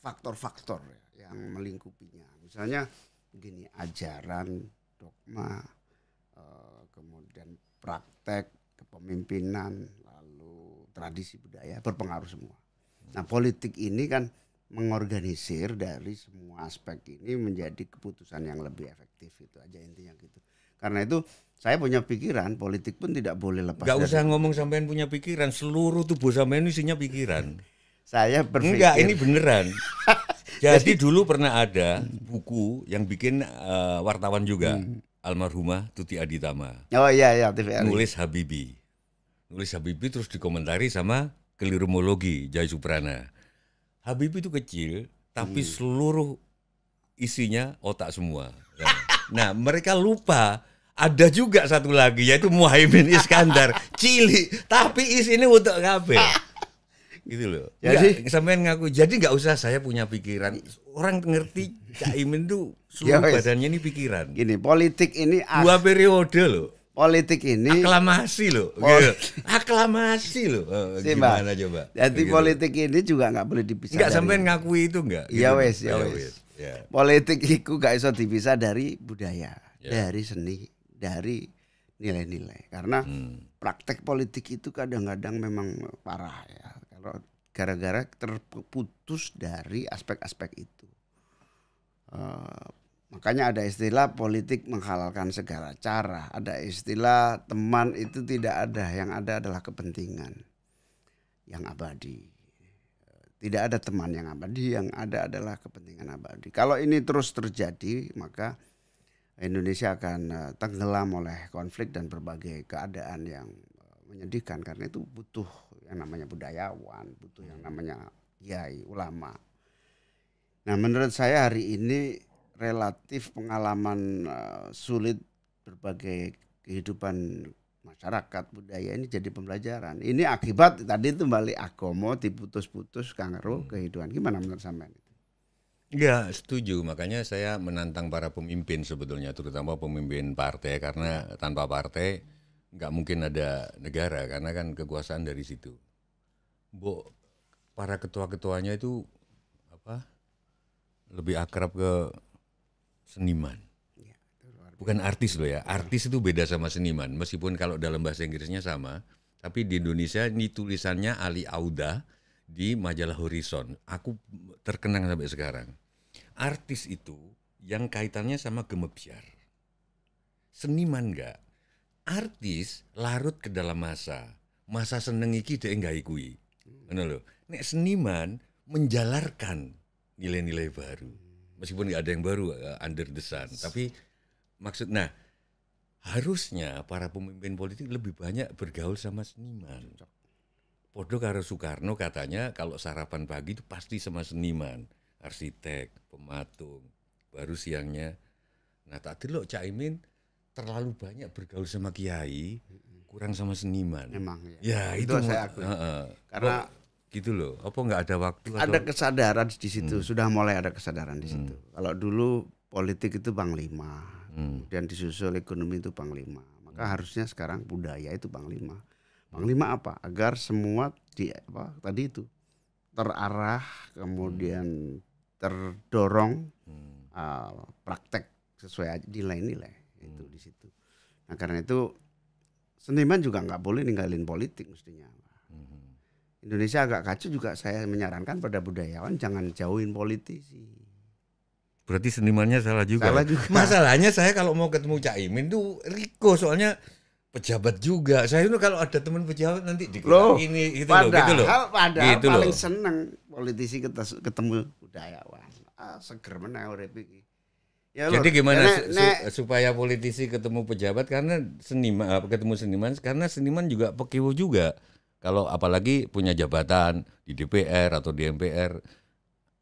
faktor-faktor yang melingkupinya misalnya gini ajaran dogma eh, kemudian praktek kepemimpinan, lalu tradisi budaya berpengaruh semua. Nah, politik ini kan mengorganisir dari semua aspek ini menjadi keputusan yang lebih efektif itu aja intinya gitu. Karena itu saya punya pikiran, politik pun tidak boleh lepas. Gak dari usah ngomong sampean punya pikiran, seluruh tubuh sampean isinya pikiran. saya berpikir. Enggak, ini beneran. Jadi dulu pernah ada buku yang bikin uh, wartawan juga, hmm. almarhumah Tuti Aditama. Oh iya iya, TVRI. Nulis Habibi nulis Habibie terus dikomentari sama kelirumologi Jaya Suprana. Habibie itu kecil tapi hmm. seluruh isinya otak semua. Ya. Nah, mereka lupa ada juga satu lagi yaitu Muhaimin Iskandar, cili tapi ini untuk kabeh. gitu loh. Jadi ya sampean ngaku. Jadi nggak usah saya punya pikiran. Orang ngerti Imin tuh ya seluruh ya, badannya ini pikiran. Gini, politik ini dua periode loh politik ini aklamasi loh, gitu. aklamasi loh. si, gimana Mbak. coba? Jadi gitu. politik ini juga nggak boleh dipisah. Nggak sampai ngakui itu nggak? Iya gitu. wes, ya wes. Yeah. Politik itu nggak bisa dipisah dari budaya, yeah. dari seni, dari nilai-nilai. Karena hmm. praktek politik itu kadang-kadang memang parah ya. Kalau gara-gara terputus dari aspek-aspek itu. Uh, Makanya ada istilah politik menghalalkan segala cara, ada istilah teman itu tidak ada, yang ada adalah kepentingan yang abadi. Tidak ada teman yang abadi, yang ada adalah kepentingan abadi. Kalau ini terus terjadi, maka Indonesia akan e, tenggelam oleh konflik dan berbagai keadaan yang e, menyedihkan karena itu butuh yang namanya budayawan, butuh yang namanya kiai, ulama. Nah, menurut saya hari ini relatif pengalaman uh, sulit berbagai kehidupan masyarakat budaya ini jadi pembelajaran. Ini akibat tadi itu balik agomo diputus-putus kangeru hmm. kehidupan. Gimana menurut sampean itu? Ya setuju makanya saya menantang para pemimpin sebetulnya terutama pemimpin partai karena tanpa partai nggak mungkin ada negara karena kan kekuasaan dari situ. Bu para ketua-ketuanya itu apa lebih akrab ke seniman. Ya, Bukan artis loh ya. Artis itu beda sama seniman. Meskipun kalau dalam bahasa Inggrisnya sama, tapi di Indonesia ini tulisannya Ali Auda di majalah Horizon. Aku terkenang sampai sekarang. Artis itu yang kaitannya sama gemebiar. Seniman enggak? Artis larut ke dalam masa. Masa seneng iki yang enggak ikui. Hmm. Ngono Nek seniman menjalarkan nilai-nilai baru meskipun nggak ada yang baru uh, under the sun tapi maksud nah harusnya para pemimpin politik lebih banyak bergaul sama seniman Podo karo Soekarno katanya kalau sarapan pagi itu pasti sama seniman arsitek pematung baru siangnya nah tak dulu Cak Imin terlalu banyak bergaul sama kiai kurang sama seniman emang ya, ya itu, itu saya akui uh, uh. karena gitu loh. Apa nggak ada waktu? Atau... Ada kesadaran di situ, hmm. sudah mulai ada kesadaran di hmm. situ. Hmm. Kalau dulu politik itu panglima, hmm. dan disusul ekonomi itu panglima. Maka hmm. harusnya sekarang budaya itu panglima. Panglima apa? Agar semua di apa tadi itu terarah, kemudian hmm. terdorong hmm. uh, praktek sesuai nilai-nilai hmm. itu di situ. Nah karena itu seniman juga nggak boleh ninggalin politik mestinya Indonesia agak kacau juga saya menyarankan pada budayawan jangan jauhin politisi. Berarti senimannya salah juga. Salah ya? juga. Masalahnya saya kalau mau ketemu Cak Imin tuh Riko soalnya pejabat juga. Saya itu kalau ada teman pejabat nanti di ini gitu, gitu padahal, loh gitu loh. Padahal gitu paling loh. seneng politisi ketemu budayawan. Ah, seger menang urip Ya Jadi gimana ya, su nek, supaya politisi ketemu pejabat karena seniman ah, ketemu seniman karena seniman juga pekiwo juga. Kalau apalagi punya jabatan di DPR atau di MPR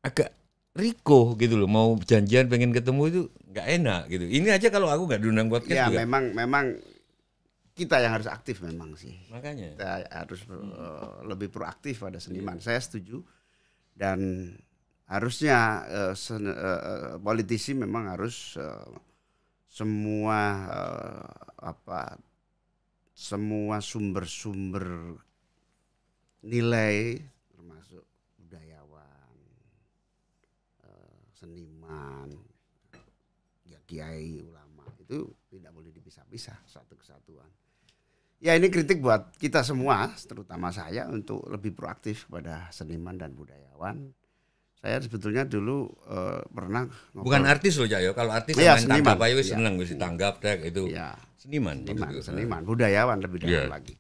agak Riko gitu loh mau janjian pengen ketemu itu nggak enak gitu. Ini aja kalau aku nggak diundang buat ya, juga. Gitu memang memang kita yang harus aktif memang sih. Makanya kita harus eh, hmm. lebih proaktif pada iya. seniman. Iya. Saya setuju dan harusnya uh, sen, uh, politisi memang harus uh, semua uh, apa semua sumber-sumber nilai termasuk budayawan, eh, seniman, ya kiai, ulama itu tidak boleh dipisah-pisah satu kesatuan. Ya ini kritik buat kita semua, terutama saya untuk lebih proaktif kepada seniman dan budayawan. Saya sebetulnya dulu uh, pernah ngobrol. bukan artis loh Jayo, ya. kalau artis ya, seniman. tanggap ya. seneng tanggap itu. Ya. Seniman, seniman, seniman, budayawan lebih dalam ya. lagi.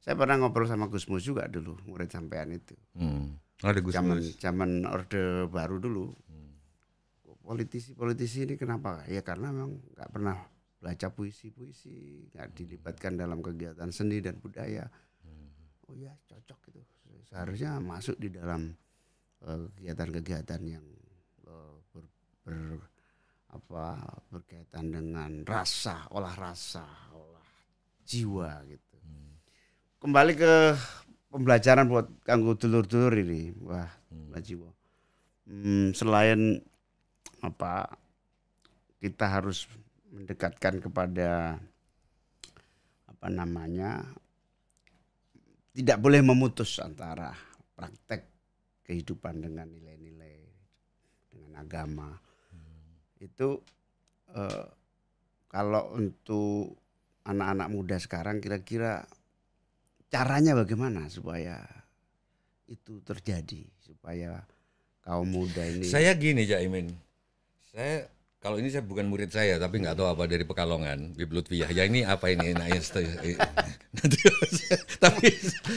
Saya pernah ngobrol sama Gusmus juga dulu, murid sampean itu. Hmm. Ada Gus Zaman, zaman Orde Baru dulu. Politisi-politisi hmm. ini kenapa? Ya karena memang nggak pernah baca puisi-puisi, nggak hmm. dilibatkan dalam kegiatan seni dan budaya. Hmm. Oh ya cocok itu. Seharusnya masuk di dalam eh, kegiatan-kegiatan uh, yang uh, ber, ber, apa berkaitan dengan rasa, olah rasa, olah jiwa gitu kembali ke pembelajaran buat kanggo dulur-dulur ini. Wah, wajib hmm. Jiwo. Hmm, selain apa kita harus mendekatkan kepada apa namanya tidak boleh memutus antara praktek kehidupan dengan nilai-nilai dengan agama hmm. itu eh, kalau untuk anak-anak muda sekarang kira-kira caranya bagaimana supaya itu terjadi supaya kaum muda ini saya gini jaimin saya kalau ini saya bukan murid saya tapi nggak tahu apa dari Pekalongan biblut via ya ini apa ini enaknya nanti tapi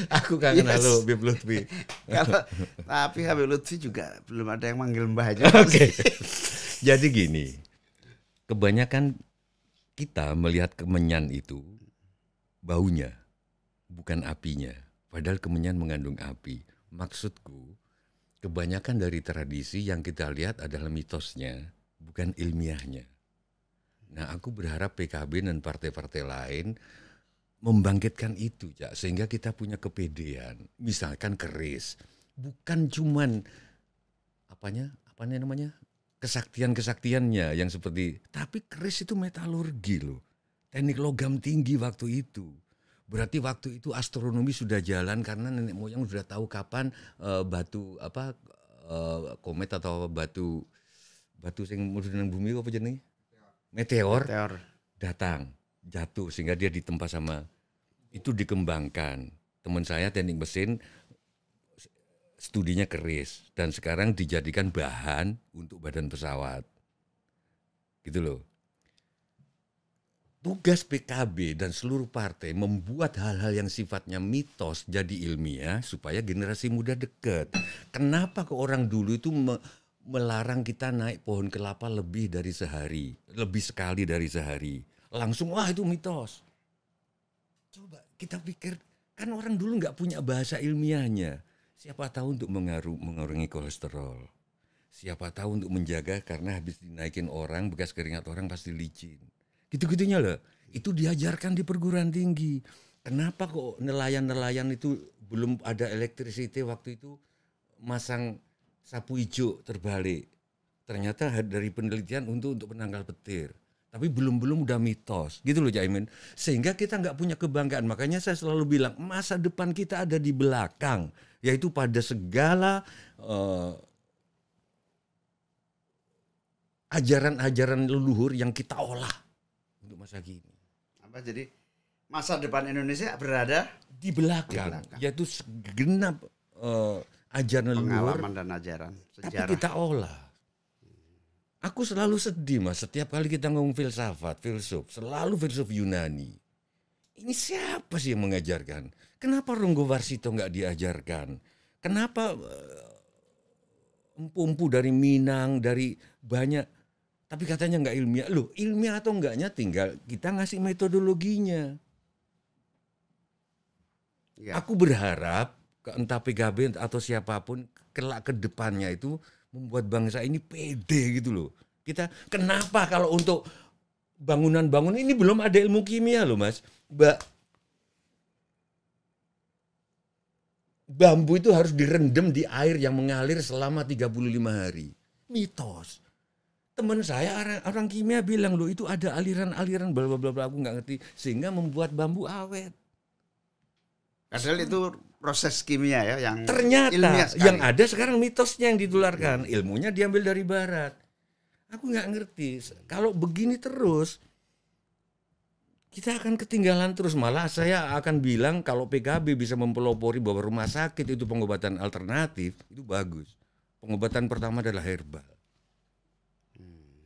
aku kangen yes. halo Biblut tapi Habib Lutfi juga belum ada yang manggil Mbah aja okay. jadi gini kebanyakan kita melihat kemenyan itu baunya bukan apinya. Padahal kemenyan mengandung api. Maksudku, kebanyakan dari tradisi yang kita lihat adalah mitosnya, bukan ilmiahnya. Nah, aku berharap PKB dan partai-partai lain membangkitkan itu, ya, sehingga kita punya kepedean. Misalkan keris, bukan cuman apanya? Apanya namanya? kesaktian-kesaktiannya yang seperti tapi keris itu metalurgi loh. Teknik logam tinggi waktu itu. Berarti waktu itu astronomi sudah jalan karena nenek moyang sudah tahu kapan uh, batu apa uh, komet atau batu batu sing di bumi apa jenis? Meteor. Meteor datang, jatuh sehingga dia ditempa sama itu dikembangkan. Teman saya teknik mesin studinya keris dan sekarang dijadikan bahan untuk badan pesawat. Gitu loh. Tugas PKB dan seluruh partai membuat hal-hal yang sifatnya mitos jadi ilmiah supaya generasi muda dekat. Kenapa ke orang dulu itu me melarang kita naik pohon kelapa lebih dari sehari, lebih sekali dari sehari. Langsung wah itu mitos. Coba kita pikir kan orang dulu nggak punya bahasa ilmiahnya. Siapa tahu untuk mengaruh, mengurangi kolesterol. Siapa tahu untuk menjaga karena habis dinaikin orang bekas keringat orang pasti licin gitu-gitunya loh itu diajarkan di perguruan tinggi kenapa kok nelayan-nelayan itu belum ada electricity waktu itu masang sapu hijau terbalik ternyata dari penelitian untuk untuk penangkal petir tapi belum belum udah mitos gitu loh Jaimin sehingga kita nggak punya kebanggaan makanya saya selalu bilang masa depan kita ada di belakang yaitu pada segala uh, ajaran-ajaran leluhur yang kita olah untuk masa kini. Apa jadi masa depan Indonesia berada di belakang, di belakang. yaitu segenap uh, eh, ajaran pengalaman luar, dan ajaran sejarah. Tapi kita olah. Aku selalu sedih mas setiap kali kita ngomong filsafat, filsuf, selalu filsuf Yunani. Ini siapa sih yang mengajarkan? Kenapa Ronggo Warsito nggak diajarkan? Kenapa empu eh, empu-empu dari Minang, dari banyak tapi katanya nggak ilmiah. Loh, ilmiah atau enggaknya tinggal kita ngasih metodologinya. Ya. Aku berharap entah PKB atau siapapun kelak ke depannya itu membuat bangsa ini pede gitu loh. Kita kenapa kalau untuk bangunan-bangunan ini belum ada ilmu kimia loh, Mas. Mbak Bambu itu harus direndam di air yang mengalir selama 35 hari. Mitos teman saya orang, orang kimia bilang loh itu ada aliran-aliran bla bla bla aku nggak ngerti sehingga membuat bambu awet. Padahal itu proses kimia ya yang ternyata yang ada sekarang mitosnya yang ditularkan ilmunya diambil dari barat. Aku nggak ngerti kalau begini terus kita akan ketinggalan terus malah saya akan bilang kalau PKB bisa mempelopori bahwa rumah sakit itu pengobatan alternatif itu bagus. Pengobatan pertama adalah herbal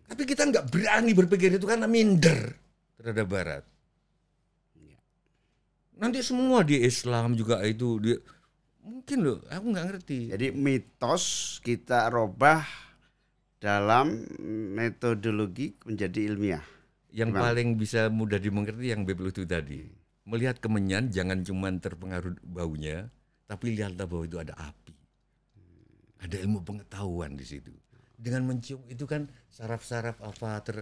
tapi kita nggak berani berpikir itu karena minder terhadap Barat. Iya. Nanti semua di Islam juga itu dia mungkin loh, aku nggak ngerti. Jadi mitos kita robah dalam metodologi menjadi ilmiah. Yang Memang. paling bisa mudah dimengerti yang Bebel itu tadi. Melihat kemenyan jangan cuma terpengaruh baunya, tapi lihatlah bahwa itu ada api. Ada ilmu pengetahuan di situ dengan mencium itu kan saraf-saraf apa ter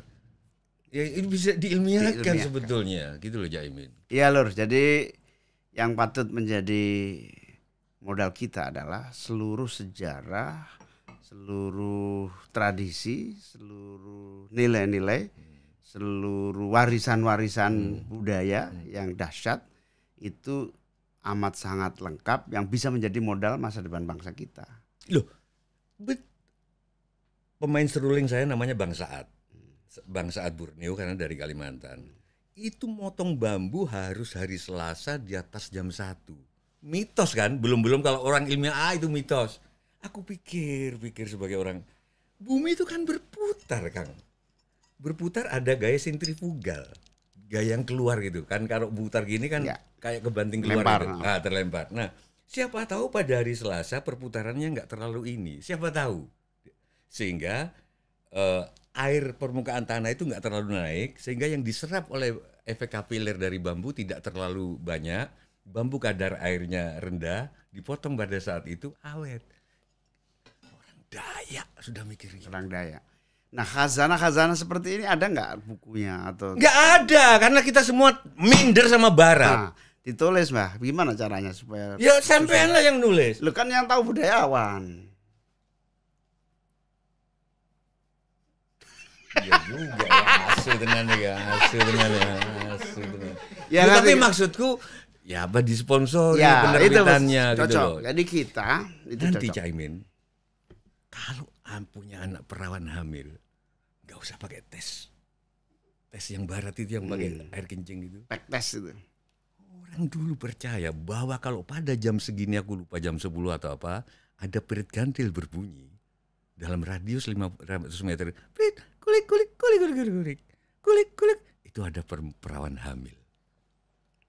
ya itu bisa diilmiahkan, diilmiahkan. sebetulnya gitu loh Jaimin. Iya Lur, jadi yang patut menjadi modal kita adalah seluruh sejarah, seluruh tradisi, seluruh nilai-nilai, seluruh warisan-warisan hmm. budaya hmm. yang dahsyat itu amat sangat lengkap yang bisa menjadi modal masa depan bangsa kita. Loh, betul pemain seruling saya namanya Bang Saat. Bang Saat Borneo karena dari Kalimantan. Itu motong bambu harus hari Selasa di atas jam 1. Mitos kan? Belum-belum kalau orang ilmiah ah, itu mitos. Aku pikir-pikir sebagai orang bumi itu kan berputar, Kang. Berputar ada gaya sentrifugal. Gaya yang keluar gitu kan kalau putar gini kan ya. kayak kebanting keluar Lempar. Gitu. Nah, terlempar. Nah, siapa tahu pada hari Selasa perputarannya nggak terlalu ini. Siapa tahu sehingga uh, air permukaan tanah itu nggak terlalu naik sehingga yang diserap oleh efek kapiler dari bambu tidak terlalu banyak bambu kadar airnya rendah dipotong pada saat itu awet orang Dayak sudah mikir gitu. orang Dayak Nah khazanah-khazanah seperti ini ada nggak bukunya atau? Nggak ada karena kita semua minder sama Barat. Nah, ditulis mbah, gimana caranya supaya? Ya sampean lah yang nulis. Lu kan yang tahu budayawan. Iya juga ya, asu dengan ya, asu dengan ya, asu Ya, ya tapi maksudku ya apa disponsori ya, penerbitannya ya itu, gitu loh. Jadi kita itu nanti cocok. Caimin kalau ampunya anak perawan hamil nggak usah pakai tes tes yang barat itu yang pakai hmm. air kencing itu. Pack tes itu. Orang dulu percaya bahwa kalau pada jam segini aku lupa jam 10 atau apa ada perit gantil berbunyi dalam radius 500 meter kulik kulik kulik kulik kulik kulik kulik kulik itu ada per perawan hamil.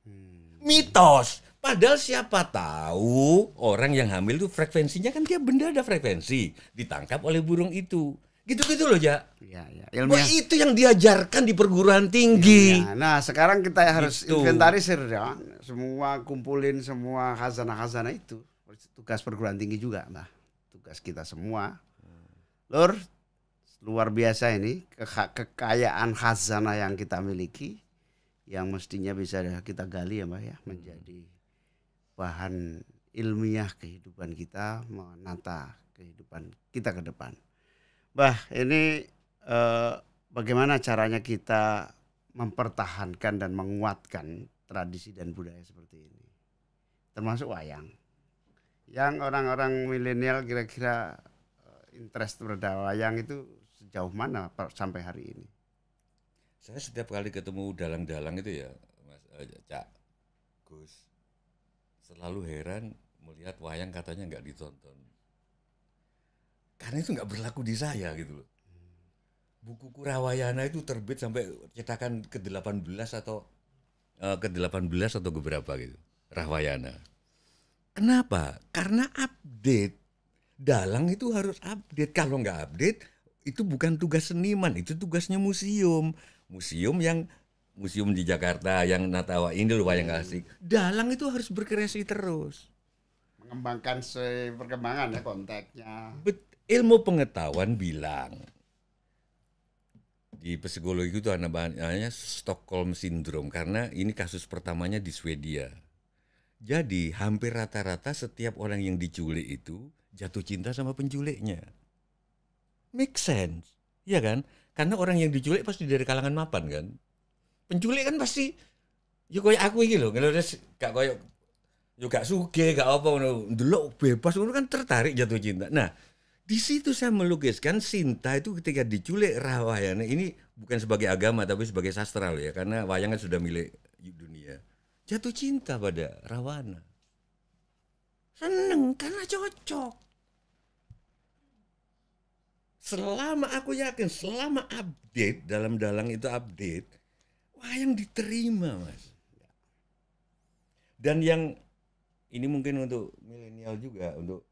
Hmm. Mitos. Padahal siapa tahu orang yang hamil tuh frekuensinya kan dia benda ada frekuensi ditangkap oleh burung itu. Gitu-gitu loh, ya Iya, iya. Ilmiah. Wah, itu yang diajarkan di perguruan tinggi. Ilmiah. Iya, nah, sekarang kita harus gitu. inventarisir ya. Semua kumpulin semua khazanah-khazanah itu. Tugas perguruan tinggi juga, nah Tugas kita semua. Lur, luar biasa ini ke kekayaan khazanah yang kita miliki yang mestinya bisa kita gali ya Mbak ya hmm. menjadi bahan ilmiah kehidupan kita menata kehidupan kita ke depan. Bah, ini eh, bagaimana caranya kita mempertahankan dan menguatkan tradisi dan budaya seperti ini. Termasuk wayang. Yang orang-orang milenial kira-kira eh, interest terhadap wayang itu sejauh mana sampai hari ini? Saya setiap kali ketemu dalang-dalang itu ya, Mas eh, Cak Gus, selalu heran melihat wayang katanya nggak ditonton. Karena itu nggak berlaku di saya gitu loh. Buku Kurawayana itu terbit sampai cetakan ke-18 atau eh, ke-18 atau beberapa gitu. Rahwayana. Kenapa? Karena update. Dalang itu harus update. Kalau nggak update, itu bukan tugas seniman, itu tugasnya museum. Museum yang museum di Jakarta yang Natawa Indul yang hmm. asik. Dalang itu harus berkreasi terus. Mengembangkan se perkembangan ya konteksnya. Bet, ilmu pengetahuan bilang di psikologi itu ada banyaknya Stockholm syndrome karena ini kasus pertamanya di Swedia. Jadi hampir rata-rata setiap orang yang diculik itu jatuh cinta sama penculiknya make sense iya kan karena orang yang diculik pasti dari kalangan mapan kan penculik kan pasti yuk ya koyo aku iki lho ngono gak koyo yo ya gak suge gak apa Dulu bebas ngono kan tertarik jatuh cinta nah di situ saya melukiskan Sinta itu ketika diculik Nah, ini bukan sebagai agama tapi sebagai sastra loh ya karena wayangan sudah milik dunia jatuh cinta pada Rawana seneng karena cocok selama aku yakin selama update dalam dalang itu update wayang diterima mas dan yang ini mungkin untuk milenial juga untuk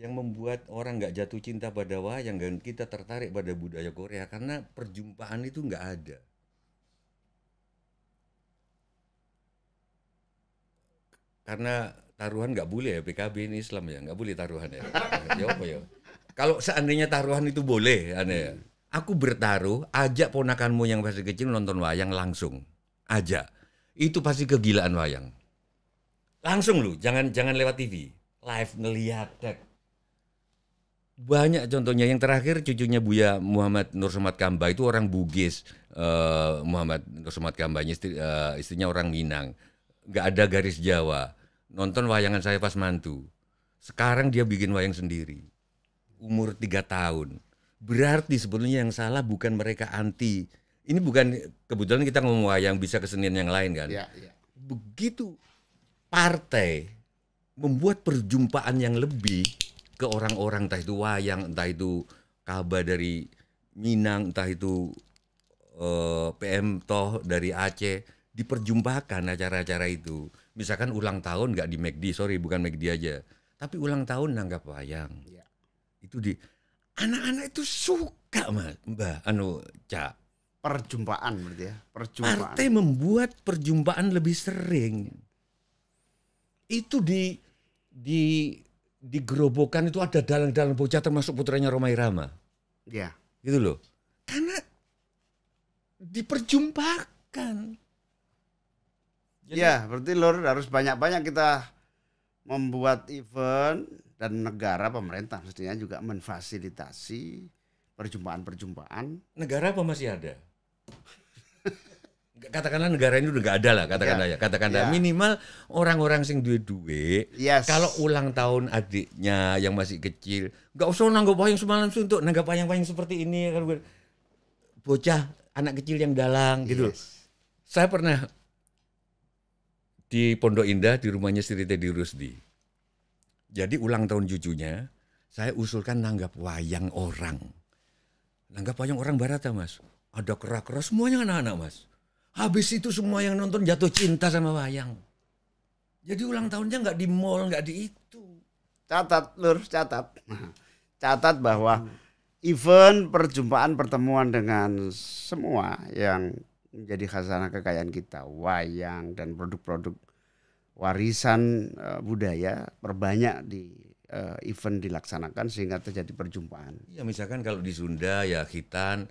yang membuat orang nggak jatuh cinta pada wayang dan kita tertarik pada budaya Korea karena perjumpaan itu nggak ada. Karena taruhan nggak boleh ya PKB ini Islam ya nggak boleh taruhan ya. ya apa ya? Kalau seandainya taruhan itu boleh, aneh. Hmm. Aku bertaruh, ajak ponakanmu yang masih kecil nonton wayang langsung. Ajak. Itu pasti kegilaan wayang. Langsung lu, jangan jangan lewat TV. Live ngelihat. dek. Banyak contohnya yang terakhir cucunya Buya Muhammad Nur Somad Kamba itu orang Bugis. Uh, Muhammad Nur Somad Kamba istri, uh, istrinya orang Minang. Gak ada garis Jawa. Nonton wayangan saya pas mantu. Sekarang dia bikin wayang sendiri umur tiga tahun. Berarti sebetulnya yang salah bukan mereka anti. Ini bukan kebetulan kita ngomong wayang bisa kesenian yang lain kan. Ya, ya. Begitu partai membuat perjumpaan yang lebih ke orang-orang entah itu wayang, entah itu kaba dari Minang, entah itu uh, eh, PM Toh dari Aceh diperjumpakan acara-acara itu. Misalkan ulang tahun nggak di McD, e sorry bukan McD e aja, tapi ulang tahun nanggap wayang itu di anak-anak itu suka mas mbah anu cak perjumpaan berarti ya perjumpaan Arte membuat perjumpaan lebih sering itu di di di gerobokan itu ada dalang-dalang bocah termasuk putranya Romai Rama ya gitu loh karena diperjumpakan Jadi, ya berarti lor harus banyak-banyak kita membuat event dan negara pemerintah mestinya juga memfasilitasi perjumpaan-perjumpaan. Negara apa masih ada? katakanlah negara ini udah nggak ada lah katakanlah yeah. ya katakanlah yeah. minimal orang-orang sing duwe duwe yes. kalau ulang tahun adiknya yang masih kecil nggak usah nanggap payung semalam suntuk nanggap payung payung seperti ini bocah anak kecil yang dalang gitu yes. gitu saya pernah di Pondok Indah di rumahnya Sri Teddy Rusdi jadi ulang tahun cucunya, saya usulkan nanggap wayang orang. Nanggap wayang orang barat ya mas. Ada kera-kera semuanya anak-anak mas. Habis itu semua yang nonton jatuh cinta sama wayang. Jadi ulang tahunnya nggak di mall, nggak di itu. Catat lur, catat. Catat bahwa event perjumpaan pertemuan dengan semua yang menjadi khazanah kekayaan kita, wayang dan produk-produk warisan uh, budaya perbanyak di uh, event dilaksanakan sehingga terjadi perjumpaan. Ya misalkan kalau di Sunda ya khitan,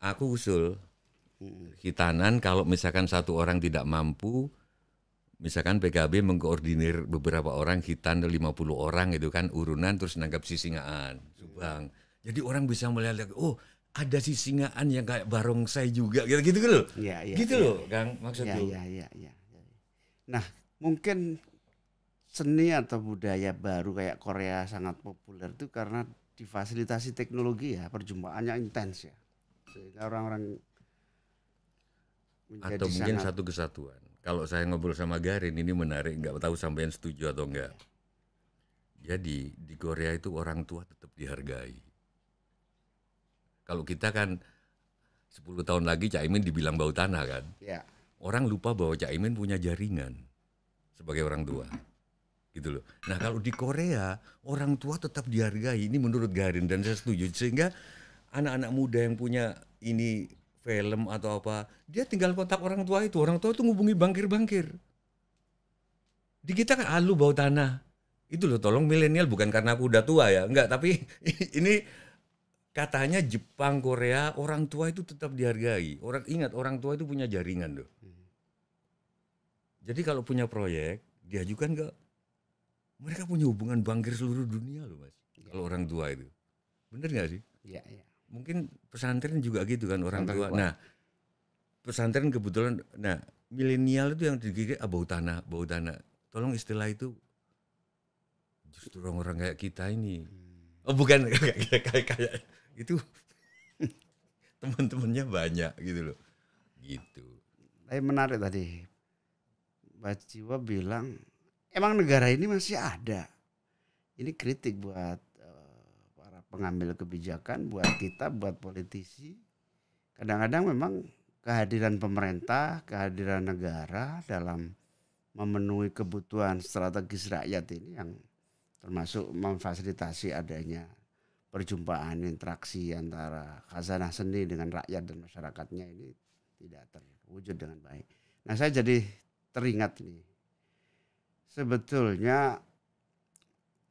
aku usul khitanan kalau misalkan satu orang tidak mampu, misalkan PKB mengkoordinir beberapa orang khitan 50 orang itu kan urunan terus nanggap sisingaan, iya. subang. Jadi orang bisa melihat oh ada sisingaan yang kayak barongsai juga iya, iya, gitu gitu loh. Ya, ya, gitu ya, loh, ya. Kang maksudnya. Ya, ya, ya, ya. Nah, mungkin seni atau budaya baru kayak Korea sangat populer itu karena difasilitasi teknologi ya perjumpaannya intens ya sehingga orang-orang atau mungkin sangat... satu kesatuan kalau saya ngobrol sama Garin ini menarik nggak tahu sampean setuju atau enggak jadi di Korea itu orang tua tetap dihargai kalau kita kan 10 tahun lagi Caimin dibilang bau tanah kan ya. orang lupa bahwa Caimin punya jaringan sebagai orang tua gitu loh. Nah kalau di Korea orang tua tetap dihargai ini menurut Garin dan saya setuju sehingga anak-anak muda yang punya ini film atau apa dia tinggal kontak orang tua itu orang tua itu ngubungi bangkir-bangkir. Di kita kan alu ah, bau tanah itu loh tolong milenial bukan karena aku udah tua ya enggak tapi ini katanya Jepang Korea orang tua itu tetap dihargai orang ingat orang tua itu punya jaringan loh. Hmm jadi kalau punya proyek diajukan ke mereka punya hubungan bangkir seluruh dunia loh mas. Ya. Kalau orang tua itu, bener nggak sih? Iya. Ya. Mungkin pesantren juga gitu kan orang tua. Nah pesantren kebetulan, nah milenial itu yang digigit ah, bau tanah, bau tanah. Tolong istilah itu justru orang-orang kayak kita ini. Hmm. Oh bukan kayak kayak, kayak itu teman-temannya banyak gitu loh. Gitu. Tapi menarik tadi Baciwa bilang emang negara ini masih ada. Ini kritik buat eh, para pengambil kebijakan, buat kita, buat politisi. Kadang-kadang memang kehadiran pemerintah, kehadiran negara dalam memenuhi kebutuhan strategis rakyat ini yang termasuk memfasilitasi adanya perjumpaan interaksi antara khazanah seni dengan rakyat dan masyarakatnya ini tidak terwujud dengan baik. Nah saya jadi teringat nih. Sebetulnya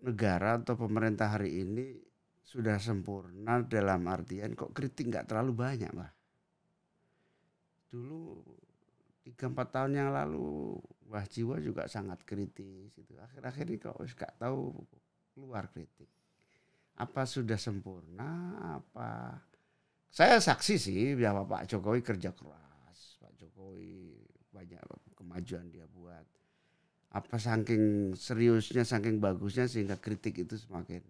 negara atau pemerintah hari ini sudah sempurna dalam artian kok kritik nggak terlalu banyak lah. Dulu tiga empat tahun yang lalu Wah Jiwa juga sangat kritis itu. Akhir-akhir ini kok nggak tahu keluar kritik. Apa sudah sempurna? Apa saya saksi sih bahwa ya Pak Jokowi kerja keras. Pak Jokowi banyak kemajuan dia buat apa saking seriusnya saking bagusnya sehingga kritik itu semakin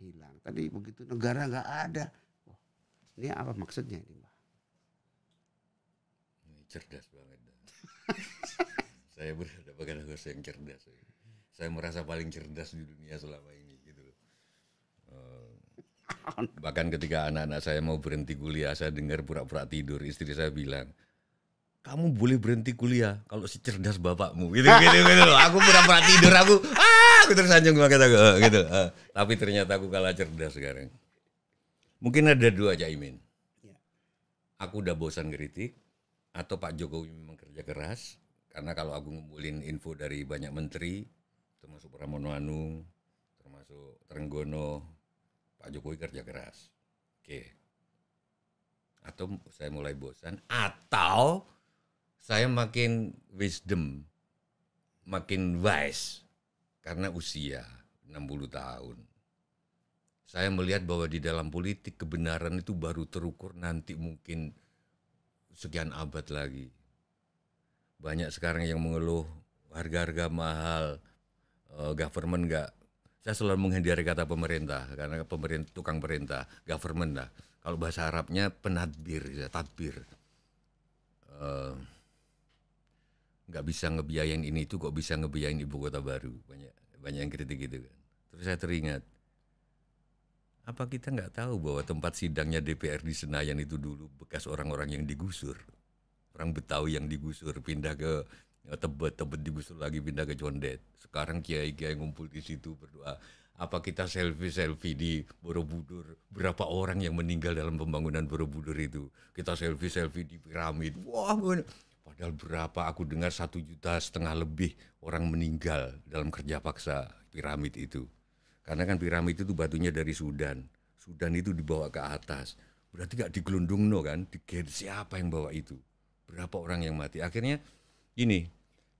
hilang tadi begitu negara nggak ada oh, ini apa maksudnya ini mbak cerdas banget saya berhadapan dengan host yang cerdas saya merasa paling cerdas di dunia selama ini gitu eh, bahkan ketika anak-anak saya mau berhenti kuliah saya dengar pura-pura tidur istri saya bilang kamu boleh berhenti kuliah kalau si cerdas bapakmu gitu gitu gitu aku pura-pura tidur aku ah aku tersanjung banget aku eh, gitu uh, tapi ternyata aku kalah cerdas sekarang mungkin ada dua aja caimin iya. aku udah bosan kritik atau Pak Jokowi memang kerja keras karena kalau aku ngumpulin info dari banyak menteri termasuk Pramono Anung termasuk Trenggono Pak Jokowi kerja keras oke atau saya mulai bosan atau saya makin wisdom, makin wise karena usia 60 tahun. Saya melihat bahwa di dalam politik kebenaran itu baru terukur nanti mungkin sekian abad lagi. Banyak sekarang yang mengeluh harga-harga mahal, eh, government nggak. Saya selalu menghindari kata pemerintah karena pemerintah tukang perintah, government lah. Kalau bahasa Arabnya penadbir, ya, tadbir. Uh, nggak bisa ngebiayain ini itu kok bisa ngebiayain ibu kota baru banyak banyak yang kritik gitu kan terus saya teringat apa kita nggak tahu bahwa tempat sidangnya DPR di Senayan itu dulu bekas orang-orang yang digusur orang Betawi yang digusur pindah ke eh, Tebet Tebet digusur lagi pindah ke Condet sekarang kiai kiai ngumpul di situ berdoa apa kita selfie selfie di Borobudur berapa orang yang meninggal dalam pembangunan Borobudur itu kita selfie selfie di piramid wah Padahal berapa aku dengar satu juta setengah lebih orang meninggal dalam kerja paksa piramid itu. Karena kan piramid itu batunya dari Sudan. Sudan itu dibawa ke atas. Berarti gak digelundung no kan, Di siapa yang bawa itu. Berapa orang yang mati. Akhirnya ini,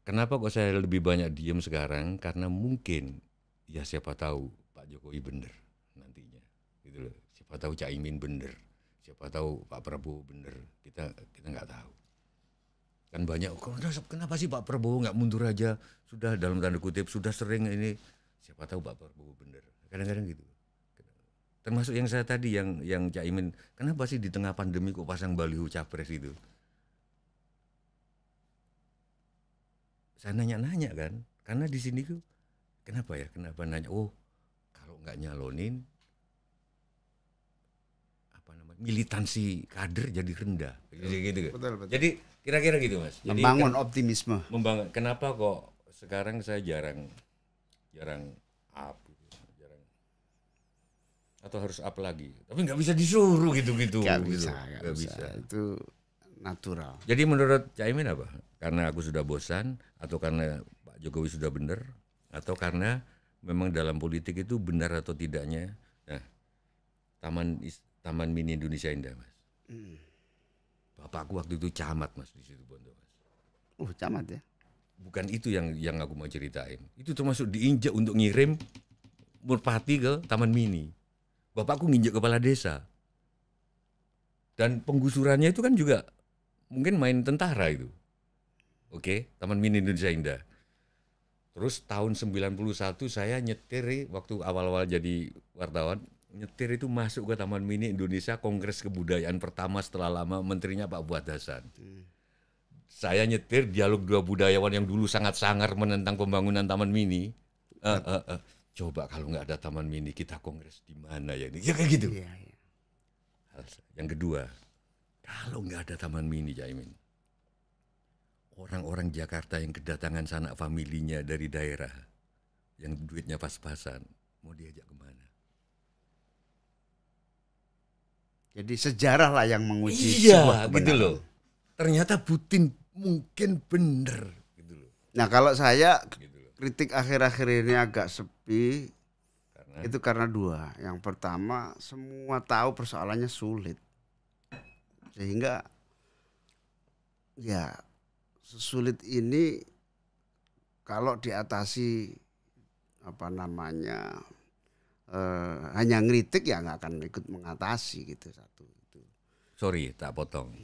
kenapa kok saya lebih banyak diem sekarang? Karena mungkin ya siapa tahu Pak Jokowi bener nantinya. Gitu loh. Siapa tahu Cak Imin bener. Siapa tahu Pak Prabowo bener. Kita kita nggak tahu kan banyak kenapa sih Pak Prabowo nggak mundur aja sudah dalam tanda kutip sudah sering ini siapa tahu Pak Prabowo bener kadang-kadang gitu termasuk yang saya tadi yang yang Cak Imin kenapa sih di tengah pandemi kok pasang baliho capres itu saya nanya-nanya kan karena di sini tuh kenapa ya kenapa nanya oh kalau nggak nyalonin apa namanya militansi kader jadi rendah gitu, gitu. Betul, betul. jadi Kira-kira gitu mas. Jadi membangun kan, optimisme. Membangun. Kenapa kok sekarang saya jarang jarang up, gitu, jarang atau harus up lagi. Tapi nggak bisa disuruh gitu-gitu. Gak, gitu. bisa, gak, gak bisa. bisa. Itu natural. Jadi menurut Caimin apa? Karena aku sudah bosan atau karena Pak Jokowi sudah benar atau karena memang dalam politik itu benar atau tidaknya. Nah, Taman Taman Mini Indonesia Indah, Mas. Hmm. Bapakku waktu itu camat mas di situ Bondo mas. Uh camat ya? Bukan itu yang yang aku mau ceritain. Itu termasuk diinjak untuk ngirim merpati ke Taman Mini. Bapakku nginjak kepala desa. Dan penggusurannya itu kan juga mungkin main tentara itu. Oke, okay? Taman Mini Indonesia Indah. Terus tahun 91 saya nyetir waktu awal-awal jadi wartawan nyetir itu masuk ke Taman Mini Indonesia Kongres Kebudayaan pertama setelah lama menterinya Pak Buat Hasan. Saya nyetir dialog dua budayawan yang dulu sangat sangar menentang pembangunan Taman Mini. Uh, uh, uh. Coba kalau nggak ada Taman Mini kita kongres di mana ya? ini Ya kayak gitu. Ya, ya. Yang kedua, kalau nggak ada Taman Mini Jaimin, orang-orang Jakarta yang kedatangan sanak familinya dari daerah, yang duitnya pas-pasan, mau diajak kemana? Jadi sejarah lah yang menguji iya, sebuah kebenaran. gitu loh. Ternyata Putin mungkin benar gitu loh. Nah, kalau saya gitu loh. kritik akhir-akhir ini agak sepi karena itu karena dua. Yang pertama, semua tahu persoalannya sulit. Sehingga ya sesulit ini kalau diatasi apa namanya Eh, hanya ngeritik ya nggak akan ikut mengatasi gitu satu itu. Sorry tak potong.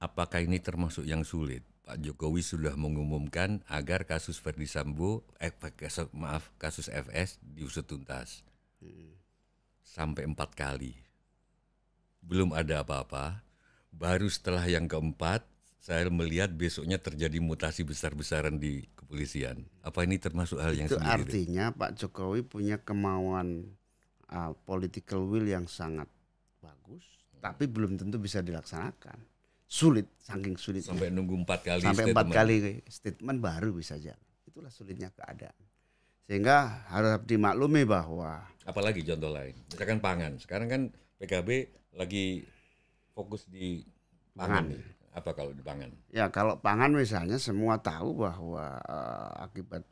Apakah ini termasuk yang sulit? Pak Jokowi sudah mengumumkan agar kasus Verdi Sambo, eh, kasus, maaf kasus FS diusut tuntas hmm. sampai empat kali. Belum ada apa-apa. Baru setelah yang keempat saya melihat besoknya terjadi mutasi besar-besaran di kepolisian. Apa ini termasuk hal yang itu sendiri? artinya Pak Jokowi punya kemauan uh, political will yang sangat bagus, tapi belum tentu bisa dilaksanakan. Sulit, saking sulit. Sampai nunggu empat kali. Sampai empat kali statement baru bisa jalan. Itulah sulitnya keadaan. Sehingga harus dimaklumi bahwa. Apalagi contoh lain, misalkan pangan. Sekarang kan PKB lagi fokus di pangan. pangan. Apa kalau di pangan? Ya kalau pangan misalnya semua tahu bahwa uh, akibat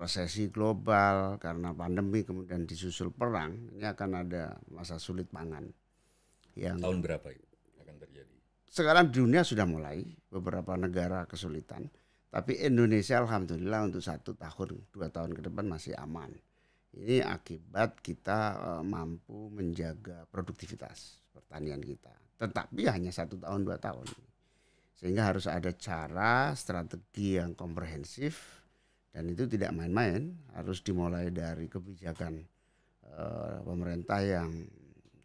resesi global karena pandemi kemudian disusul perang ini akan ada masa sulit pangan yang tahun berapa itu akan terjadi sekarang dunia sudah mulai beberapa negara kesulitan tapi Indonesia alhamdulillah untuk satu tahun dua tahun ke depan masih aman ini akibat kita eh, mampu menjaga produktivitas pertanian kita tetapi hanya satu tahun dua tahun sehingga harus ada cara strategi yang komprehensif dan itu tidak main-main harus dimulai dari kebijakan uh, pemerintah yang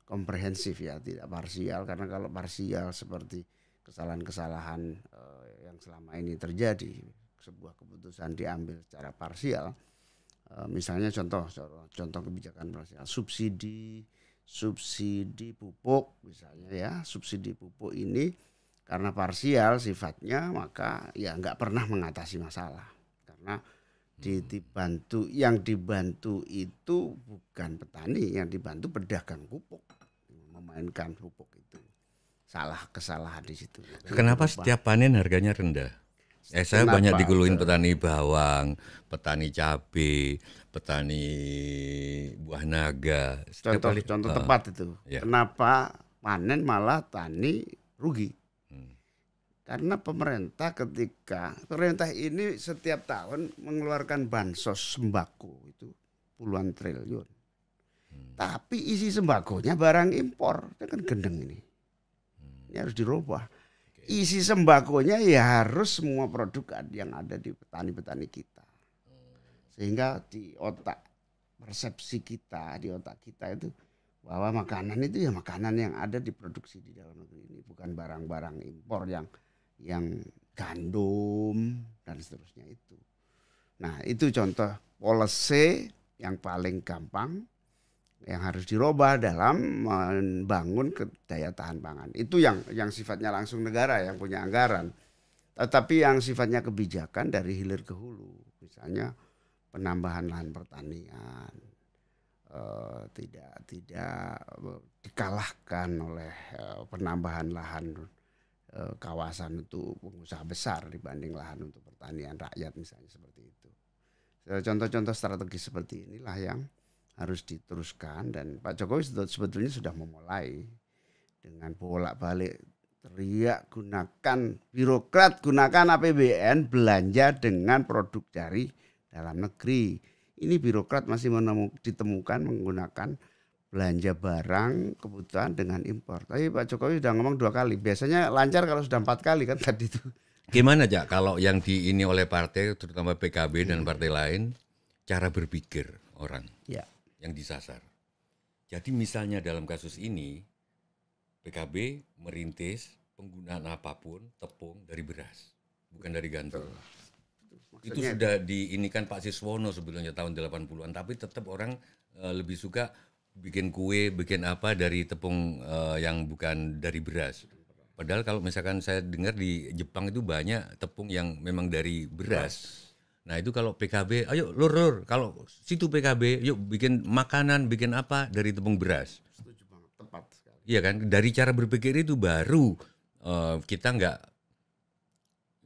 komprehensif ya tidak parsial karena kalau parsial seperti kesalahan-kesalahan uh, yang selama ini terjadi sebuah keputusan diambil secara parsial uh, misalnya contoh contoh kebijakan parsial subsidi subsidi pupuk misalnya ya subsidi pupuk ini karena parsial sifatnya maka ya nggak pernah mengatasi masalah karena dibantu yang dibantu itu bukan petani yang dibantu pedagang pupuk memainkan pupuk itu salah kesalahan di situ. Kenapa setiap panen harganya rendah? Eh, saya Kenapa? banyak dikeluhin petani bawang, petani cabai, petani buah naga. Setiap contoh Setiap, contoh uh, tepat itu. Ya. Kenapa panen malah tani rugi? Hmm. Karena pemerintah ketika pemerintah ini setiap tahun mengeluarkan bansos sembako itu puluhan triliun. Hmm. Tapi isi sembakonya barang impor, kan gendeng ini. Hmm. Ini harus dirubah Isi sembakonya ya harus semua produk yang ada di petani-petani kita. Hmm. Sehingga di otak persepsi kita, di otak kita itu bahwa makanan itu ya makanan yang ada diproduksi di dalam negeri ini, bukan barang-barang impor yang yang gandum dan seterusnya itu. Nah, itu contoh policy yang paling gampang yang harus dirubah dalam membangun daya tahan pangan. Itu yang yang sifatnya langsung negara yang punya anggaran. Tetapi yang sifatnya kebijakan dari hilir ke hulu. Misalnya penambahan lahan pertanian eh, tidak tidak eh, dikalahkan oleh eh, penambahan lahan kawasan untuk pengusaha besar dibanding lahan untuk pertanian rakyat misalnya seperti itu. Contoh-contoh strategi seperti inilah yang harus diteruskan dan Pak Jokowi sebetulnya sudah memulai dengan bolak-balik teriak gunakan birokrat gunakan APBN belanja dengan produk dari dalam negeri. Ini birokrat masih menemuk, ditemukan menggunakan belanja barang kebutuhan dengan impor. Tapi Pak Jokowi sudah ngomong dua kali. Biasanya lancar kalau sudah empat kali kan tadi itu. Gimana aja kalau yang di ini oleh partai terutama PKB dan partai lain cara berpikir orang? Ya yang disasar. Jadi misalnya dalam kasus ini, PKB merintis penggunaan apapun tepung dari beras, bukan dari gantung. itu sudah diinikan Pak Siswono sebelumnya tahun 80-an, tapi tetap orang e, lebih suka bikin kue, bikin apa dari tepung e, yang bukan dari beras. Padahal kalau misalkan saya dengar di Jepang itu banyak tepung yang memang dari beras. beras Nah itu kalau PKB, ayo lur lur, kalau situ PKB, yuk bikin makanan, bikin apa dari tepung beras. Setuju banget, tepat sekali. Iya kan, dari cara berpikir itu baru uh, kita nggak,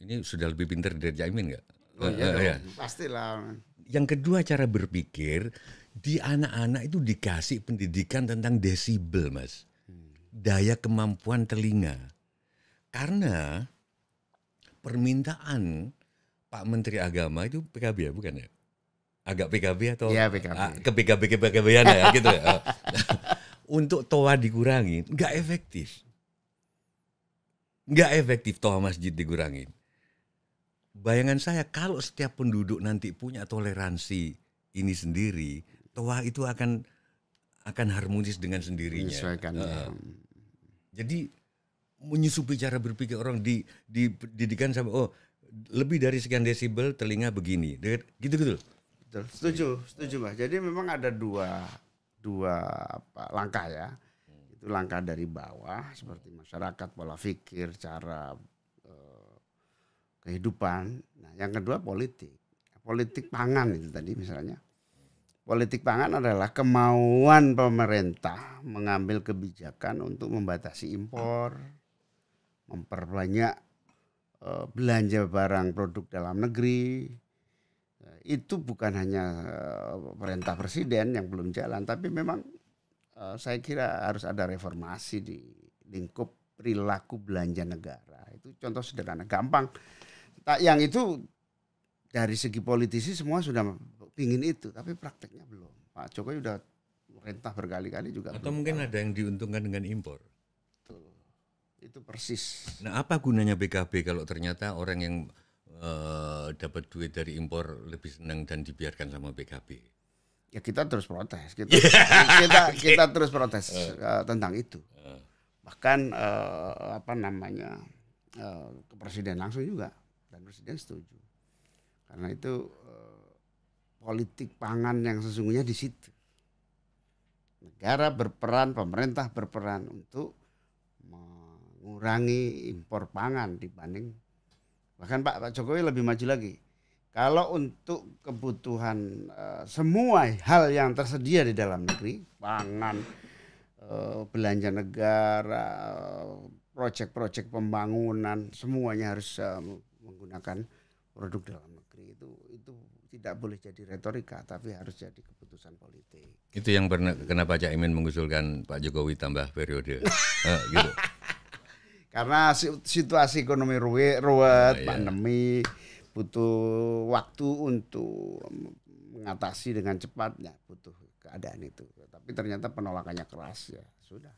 ini sudah lebih pintar dari Jaimin nggak? Oh, iya, uh, iya. pastilah. Yang kedua cara berpikir di anak-anak itu dikasih pendidikan tentang desibel, mas, hmm. daya kemampuan telinga, karena permintaan Pak Menteri Agama itu PKB ya bukan ya? Agak PKB atau iya, ah, ya, PKB. ke PKB ke PKB ya gitu ya. Oh. Untuk toa dikurangi nggak efektif. Nggak efektif toa masjid dikurangi. Bayangan saya kalau setiap penduduk nanti punya toleransi ini sendiri, toa itu akan akan harmonis dengan sendirinya. Uh, Jadi menyusupi cara berpikir orang di didikan sama oh lebih dari sekian desibel telinga begini. Gitu-gitu. Setuju, setuju Mas. Jadi memang ada dua dua apa, langkah ya. Itu langkah dari bawah seperti masyarakat pola pikir, cara eh, kehidupan. Nah, yang kedua politik. Politik pangan itu tadi misalnya. Politik pangan adalah kemauan pemerintah mengambil kebijakan untuk membatasi impor, memperbanyak Eh, belanja barang produk dalam negeri eh, itu bukan hanya eh, perintah presiden yang belum jalan tapi memang saya kira harus ada reformasi di lingkup perilaku belanja negara itu contoh sederhana gampang tak yang itu dari segi politisi semua sudah pingin itu tapi prakteknya belum Pak Jokowi sudah perintah berkali-kali juga atau belum mungkin ada yang diuntungkan dengan impor itu persis. Nah, apa gunanya BKB kalau ternyata orang yang e, dapat duit dari impor lebih senang dan dibiarkan sama BKB? Ya kita terus protes, kita kita, kita terus protes eh. Eh, tentang itu. Uh. Bahkan uh, apa namanya uh, ke presiden langsung juga dan presiden setuju. Karena itu uh, politik pangan yang sesungguhnya di situ. Negara berperan, pemerintah berperan untuk mengurangi impor pangan dibanding bahkan Pak, Pak Jokowi lebih maju lagi. Kalau untuk kebutuhan uh, semua hal yang tersedia di dalam negeri, pangan, uh, belanja negara, proyek-proyek pembangunan, semuanya harus uh, menggunakan produk dalam negeri itu itu tidak boleh jadi retorika tapi harus jadi keputusan politik. Itu yang pernah kenapa Cak Imin mengusulkan Pak Jokowi tambah periode. uh, gitu. Karena situasi ekonomi ruwet, ruwet, ah, iya. pandemi, butuh waktu untuk mengatasi dengan cepatnya, butuh keadaan itu. Tapi ternyata penolakannya keras ya, sudah.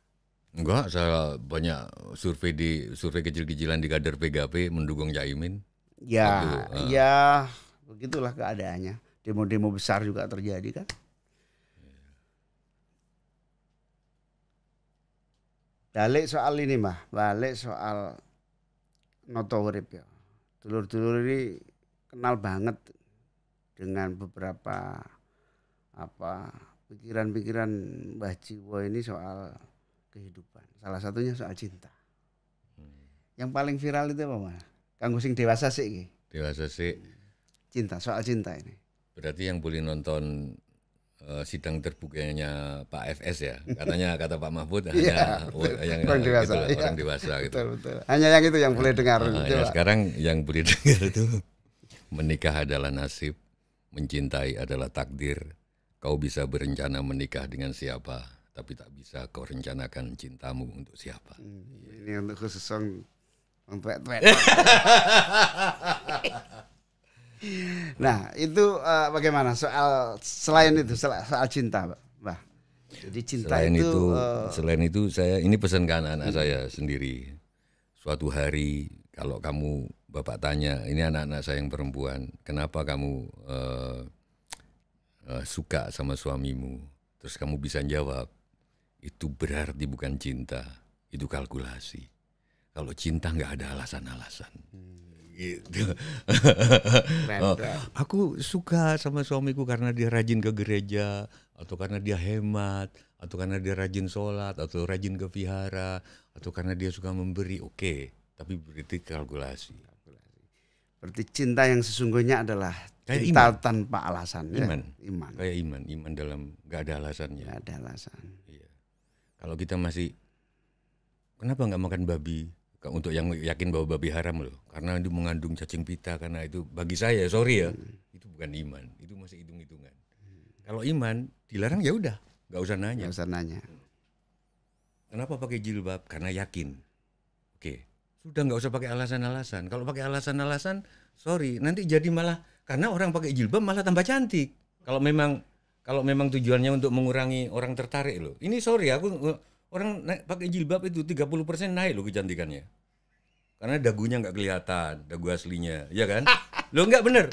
Enggak, saya banyak survei di survei kecil-kecilan di kader PGP mendukung Jaimin. Ya, Waktu, uh. ya begitulah keadaannya. Demo-demo besar juga terjadi kan. balik soal ini mah balik soal noto urip ya dulur-dulur ini kenal banget dengan beberapa apa pikiran-pikiran Mbah Jiwo ini soal kehidupan salah satunya soal cinta hmm. yang paling viral itu apa mas kanggo sing dewasa sih dewasa sih cinta soal cinta ini berarti yang boleh nonton Eh, sidang terbukanya Pak FS ya katanya kata Pak Mahfud hanya ya, yang orang dewasa, gitu, ya. orang dewasa gitu. Betul, betul. hanya yang itu yang boleh ah, dengar uh, Ya, sekarang yang boleh dengar itu menikah adalah nasib mencintai adalah takdir kau bisa berencana menikah dengan siapa tapi tak bisa kau rencanakan cintamu untuk siapa hmm, ini untuk khusus untuk nah itu uh, bagaimana soal selain itu soal, soal cinta Mbak? Jadi cinta selain itu, itu uh, selain itu saya ini pesan ke anak-anak saya sendiri. Suatu hari kalau kamu bapak tanya ini anak-anak saya yang perempuan kenapa kamu uh, uh, suka sama suamimu terus kamu bisa jawab itu berarti bukan cinta itu kalkulasi kalau cinta nggak ada alasan-alasan hmm gitu. Oh, aku suka sama suamiku karena dia rajin ke gereja atau karena dia hemat atau karena dia rajin sholat atau rajin ke vihara atau karena dia suka memberi oke okay. tapi berarti kalkulasi. Kalkulasi. Berarti cinta yang sesungguhnya adalah Kayak cinta iman. tanpa alasan. Ya? Iman. Ya? Iman. Kayak iman. Iman dalam nggak ada alasannya. Gak ada alasan. Iya. Kalau kita masih kenapa nggak makan babi? untuk yang yakin bahwa babi haram loh karena itu mengandung cacing pita karena itu bagi saya sorry ya hmm. itu bukan iman itu masih hitung hitungan hmm. kalau iman dilarang ya udah nggak usah nanya nggak usah nanya kenapa pakai jilbab karena yakin oke sudah nggak usah pakai alasan-alasan kalau pakai alasan-alasan sorry nanti jadi malah karena orang pakai jilbab malah tambah cantik kalau memang kalau memang tujuannya untuk mengurangi orang tertarik loh ini sorry aku orang naik, pakai jilbab itu 30% naik loh kecantikannya karena dagunya nggak kelihatan dagu aslinya ya kan lo nggak bener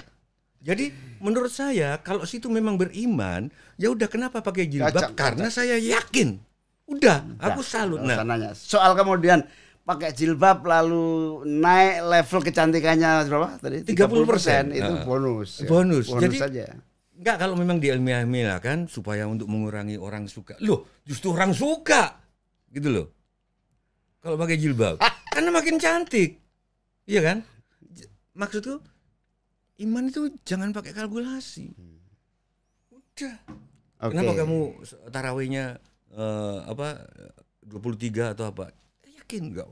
jadi menurut saya kalau situ memang beriman ya udah kenapa pakai jilbab Kacang, karena saya yakin udah, aku salut nah nanya. soal kemudian pakai jilbab lalu naik level kecantikannya berapa tadi puluh persen itu uh, bonus ya. bonus bonus jadi, saja Enggak kalau memang di ilmiah kan supaya untuk mengurangi orang suka loh justru orang suka gitu loh kalau pakai jilbab karena makin cantik iya kan J maksudku iman itu jangan pakai kalkulasi udah okay. kenapa kamu tarawihnya uh, apa 23 atau apa yakin nggak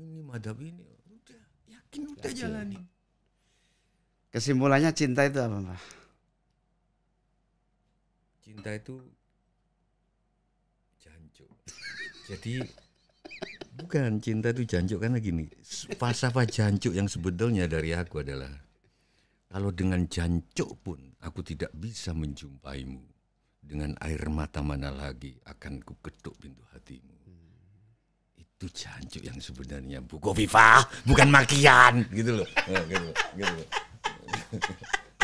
ini madhab ini udah yakin udah yakin. jalani kesimpulannya cinta itu apa mbak cinta itu jancu jadi Bukan, cinta itu jancuk karena gini. Falsafah jancuk yang sebetulnya dari aku adalah kalau dengan jancuk pun aku tidak bisa menjumpaimu, dengan air mata mana lagi akan ku ketuk pintu hatimu. Itu jancuk yang sebenarnya Bu Kofifa, bukan makian gitu loh. Eh, gitu loh. Gitu loh.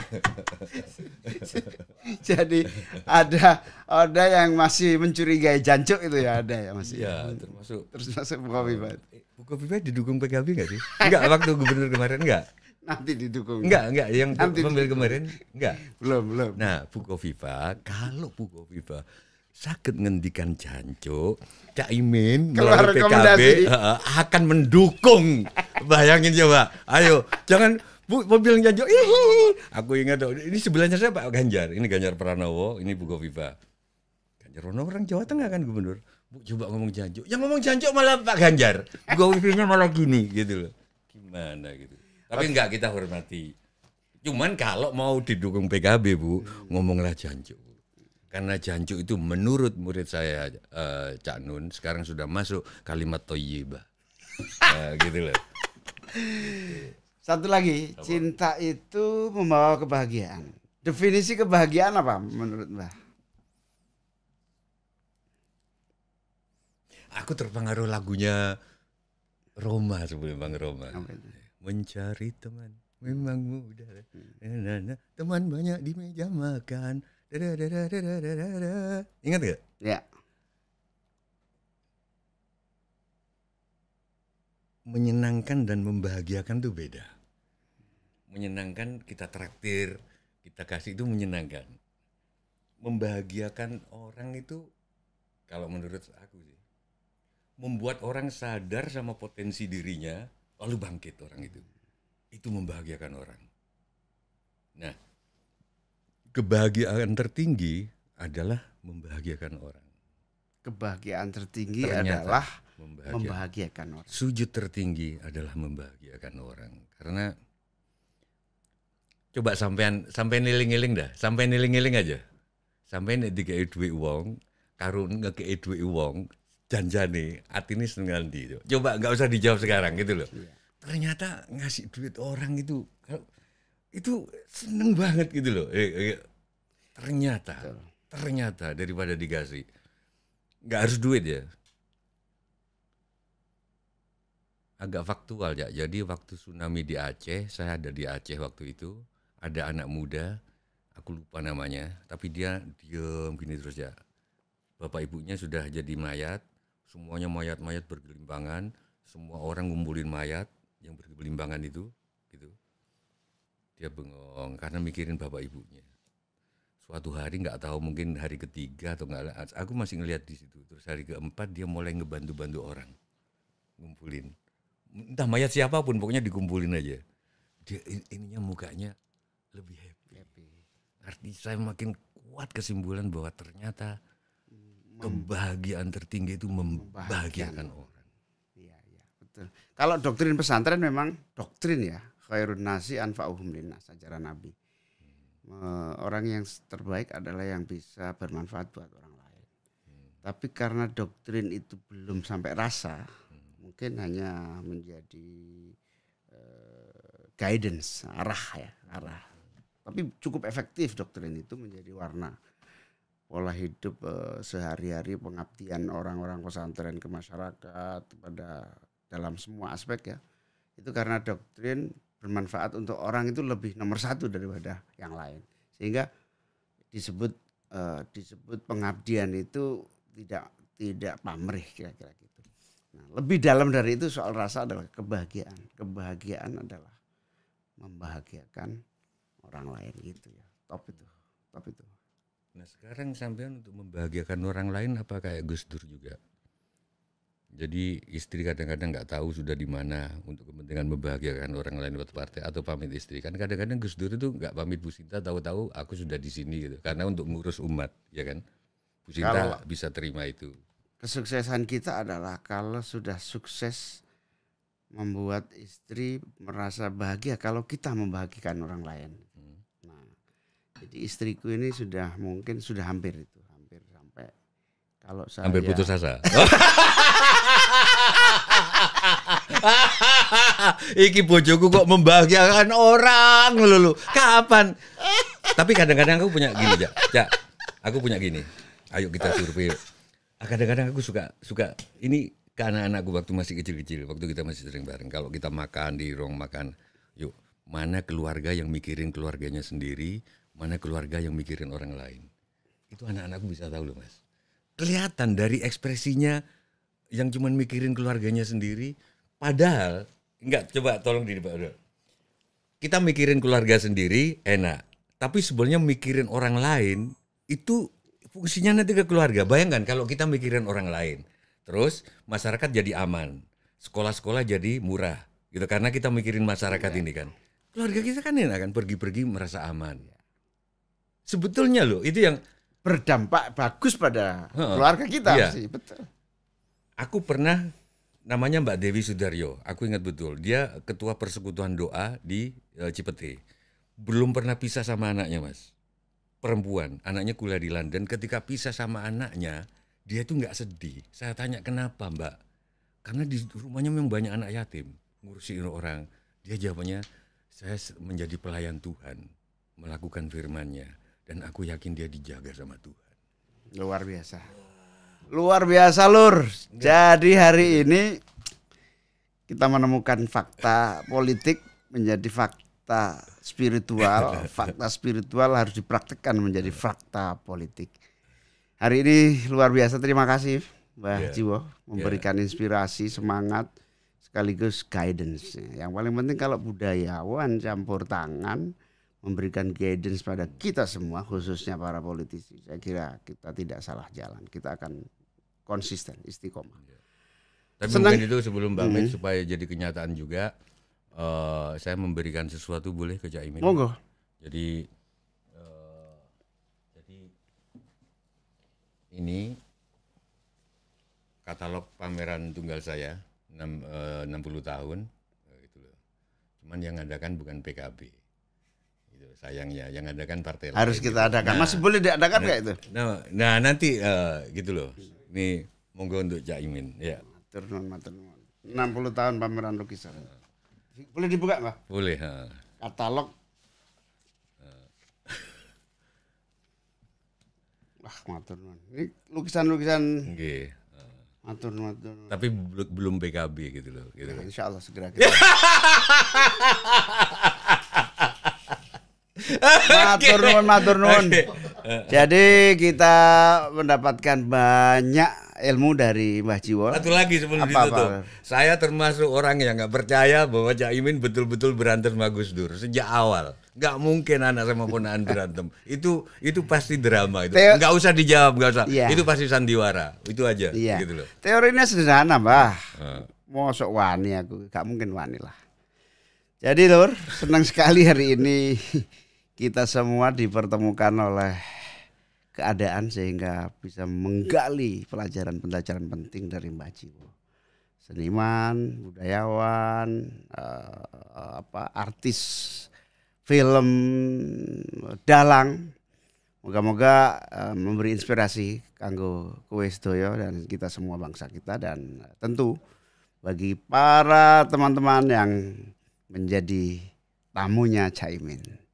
Jadi ada ada yang masih mencurigai jancuk itu ya ada ya masih. Ya termasuk termasuk Bukoviva. Oh, eh, Bukoviva didukung PKB nggak sih? Enggak waktu gubernur kemarin enggak. Nanti didukung. Enggak enggak yang Nanti pemilu kemarin enggak. Belum belum. Nah Bukoviva kalau Bukoviva sakit ngendikan jancuk Cak Imin melalui PKB eh, eh, akan mendukung bayangin coba ayo jangan Bu, mobilnya Jo. Aku ingat tuh. Ini sebelahnya siapa? Oh, Ganjar. Ini Ganjar Pranowo, ini Bu Kofifa. Ganjar Pranowo orang Jawa Tengah kan gubernur. Bu coba ngomong Janjo. Yang ngomong Janjo malah Pak Ganjar. Bu Kofifa malah gini gitu loh. Gimana gitu. Tapi enggak kita hormati. Cuman kalau mau didukung PKB, Bu, ngomonglah Janjo karena janjo itu menurut murid saya uh, Cak Nun sekarang sudah masuk kalimat toyibah uh, gitu loh satu lagi, apa? cinta itu membawa kebahagiaan. Definisi kebahagiaan apa menurut Mbak? Aku terpengaruh lagunya Roma sebelum Bang Roma. Mencari teman memang mudah. Hmm. Teman banyak di meja makan. Ingat gak? Ya. Menyenangkan dan membahagiakan tuh beda menyenangkan kita traktir kita kasih itu menyenangkan membahagiakan orang itu kalau menurut aku sih membuat orang sadar sama potensi dirinya lalu bangkit orang itu itu membahagiakan orang nah kebahagiaan tertinggi adalah membahagiakan orang kebahagiaan tertinggi Ternyata adalah membahagiakan. membahagiakan orang sujud tertinggi adalah membahagiakan orang karena coba sampean sampean niling-niling dah, sampean niling-niling aja. Sampean dikei duit uang, karun ngekei duit uang, janjane atine seneng ndi. Coba nggak usah dijawab sekarang gitu loh. Iya. Ternyata ngasih duit orang itu itu seneng banget gitu loh. Eh, eh, ternyata ternyata daripada dikasih nggak harus duit ya. Agak faktual ya. Jadi waktu tsunami di Aceh, saya ada di Aceh waktu itu ada anak muda aku lupa namanya tapi dia diem gini terus ya bapak ibunya sudah jadi mayat semuanya mayat-mayat bergelimpangan semua orang ngumpulin mayat yang bergelimpangan itu gitu dia bengong karena mikirin bapak ibunya suatu hari nggak tahu mungkin hari ketiga atau nggak aku masih ngeliat di situ terus hari keempat dia mulai ngebantu-bantu orang ngumpulin entah mayat siapapun pokoknya dikumpulin aja dia ininya mukanya lebih happy. happy. Arti saya makin kuat kesimpulan bahwa ternyata Mem kebahagiaan tertinggi itu membahagiakan orang. Iya, iya, betul. Kalau doktrin pesantren memang doktrin ya, khairun nasi anfa'uhum linnas ajaran Nabi. Hmm. Orang yang terbaik adalah yang bisa bermanfaat buat orang lain. Hmm. Tapi karena doktrin itu belum sampai rasa, hmm. mungkin hanya menjadi uh, guidance, arah ya, arah tapi cukup efektif doktrin itu menjadi warna pola hidup eh, sehari-hari pengabdian orang-orang pesantren ke masyarakat pada dalam semua aspek ya itu karena doktrin bermanfaat untuk orang itu lebih nomor satu daripada yang lain sehingga disebut eh, disebut pengabdian itu tidak tidak pamrih kira-kira gitu nah, lebih dalam dari itu soal rasa adalah kebahagiaan kebahagiaan adalah membahagiakan orang lain gitu ya top itu top itu nah sekarang sampean untuk membahagiakan orang lain apa kayak Gus Dur juga jadi istri kadang-kadang nggak -kadang tahu sudah di mana untuk kepentingan membahagiakan orang lain buat partai atau pamit istri. Kan kadang-kadang Gus Dur itu nggak pamit Bu Sinta tahu-tahu aku sudah di sini gitu. Karena untuk ngurus umat, ya kan? Bu Sinta kalau bisa terima itu. Kesuksesan kita adalah kalau sudah sukses membuat istri merasa bahagia kalau kita membahagiakan orang lain. Jadi istriku ini sudah mungkin sudah hampir itu, hampir sampai kalau saya hampir putus asa. Iki bojoku kok membahagiakan orang lulu. Kapan? Tapi kadang-kadang aku punya gini, ya. ya Aku punya gini. Ayo kita survei. Ah, kadang-kadang aku suka suka ini ke anak-anakku waktu masih kecil-kecil, waktu kita masih sering bareng. Kalau kita makan di ruang makan, yuk mana keluarga yang mikirin keluarganya sendiri, mana keluarga yang mikirin orang lain. Itu anak-anakku bisa tahu loh mas. Kelihatan dari ekspresinya yang cuman mikirin keluarganya sendiri. Padahal, enggak coba tolong diri Udo. Kita mikirin keluarga sendiri enak. Tapi sebenarnya mikirin orang lain itu fungsinya nanti ke keluarga. Bayangkan kalau kita mikirin orang lain. Terus masyarakat jadi aman. Sekolah-sekolah jadi murah. Gitu karena kita mikirin masyarakat ya. ini kan. Keluarga kita kan enak kan pergi-pergi merasa aman sebetulnya loh itu yang berdampak bagus pada uh, keluarga kita iya. sih betul. Aku pernah namanya Mbak Dewi Sudaryo, aku ingat betul. Dia ketua persekutuan doa di uh, Cipete. Belum pernah pisah sama anaknya, Mas. Perempuan, anaknya kuliah di London. Ketika pisah sama anaknya, dia tuh nggak sedih. Saya tanya kenapa, Mbak? Karena di rumahnya memang banyak anak yatim, ngurusin orang. Dia jawabnya, saya menjadi pelayan Tuhan, melakukan firman-Nya dan aku yakin dia dijaga sama Tuhan. Luar biasa. Luar biasa, Lur. Jadi hari ini kita menemukan fakta politik menjadi fakta spiritual. Fakta spiritual harus dipraktekkan menjadi fakta politik. Hari ini luar biasa. Terima kasih, Mbak yeah. Jiwo, ya. memberikan inspirasi, semangat sekaligus guidance. Yang paling penting kalau budayawan campur tangan memberikan guidance pada kita semua khususnya para politisi saya kira kita tidak salah jalan kita akan konsisten istiqomah. Iya. Tapi Senang. mungkin itu sebelum Bang hmm. supaya jadi kenyataan juga uh, saya memberikan sesuatu boleh ke Caimin. Monggo. Eh, jadi ini katalog pameran tunggal saya 6, uh, 60 tahun eh, gitu loh. Cuman yang ada kan bukan PKB sayangnya yang ada kan partai harus kita gitu. adakan nah, masih boleh diadakan nggak nah, itu nah, nah nanti uh, gitu loh ini monggo untuk Cak Imin ya enam puluh tahun pameran lukisan boleh dibuka nggak boleh ha. katalog eh. wah matur ini lukisan lukisan okay. Matur, matur. Tapi belum PKB gitu loh. Gitu. Nah, insya Allah segera kita. matur nuwun, matur Jadi kita mendapatkan banyak ilmu dari Mbah Jiwo. Satu lagi sebelum apa, ditutup. Apa? Saya termasuk orang yang nggak percaya bahwa Cak Imin betul-betul berantem sama Gus Dur sejak awal. Gak mungkin anak sama ponaan berantem. Itu itu pasti drama itu. Teo... Nggak usah dijawab, gak usah. Yeah. Itu pasti sandiwara. Itu aja yeah. gitu loh. Teorinya sederhana, Mbah. Uh. Mosok wani aku, gak mungkin wani lah. Jadi Lur, senang sekali hari ini kita semua dipertemukan oleh keadaan sehingga bisa menggali pelajaran-pelajaran penting dari Mbak Jiwo. Seniman, budayawan, uh, apa artis film dalang. Moga-moga uh, memberi inspirasi kanggo kowe dan kita semua bangsa kita dan eh, tentu bagi para teman-teman yang menjadi tamunya Caimin.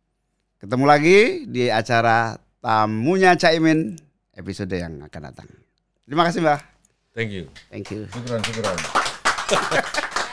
Ketemu lagi di acara tamunya Caimin episode yang akan datang. Terima kasih Mbak. Thank you. Thank you. Syukran, syukran.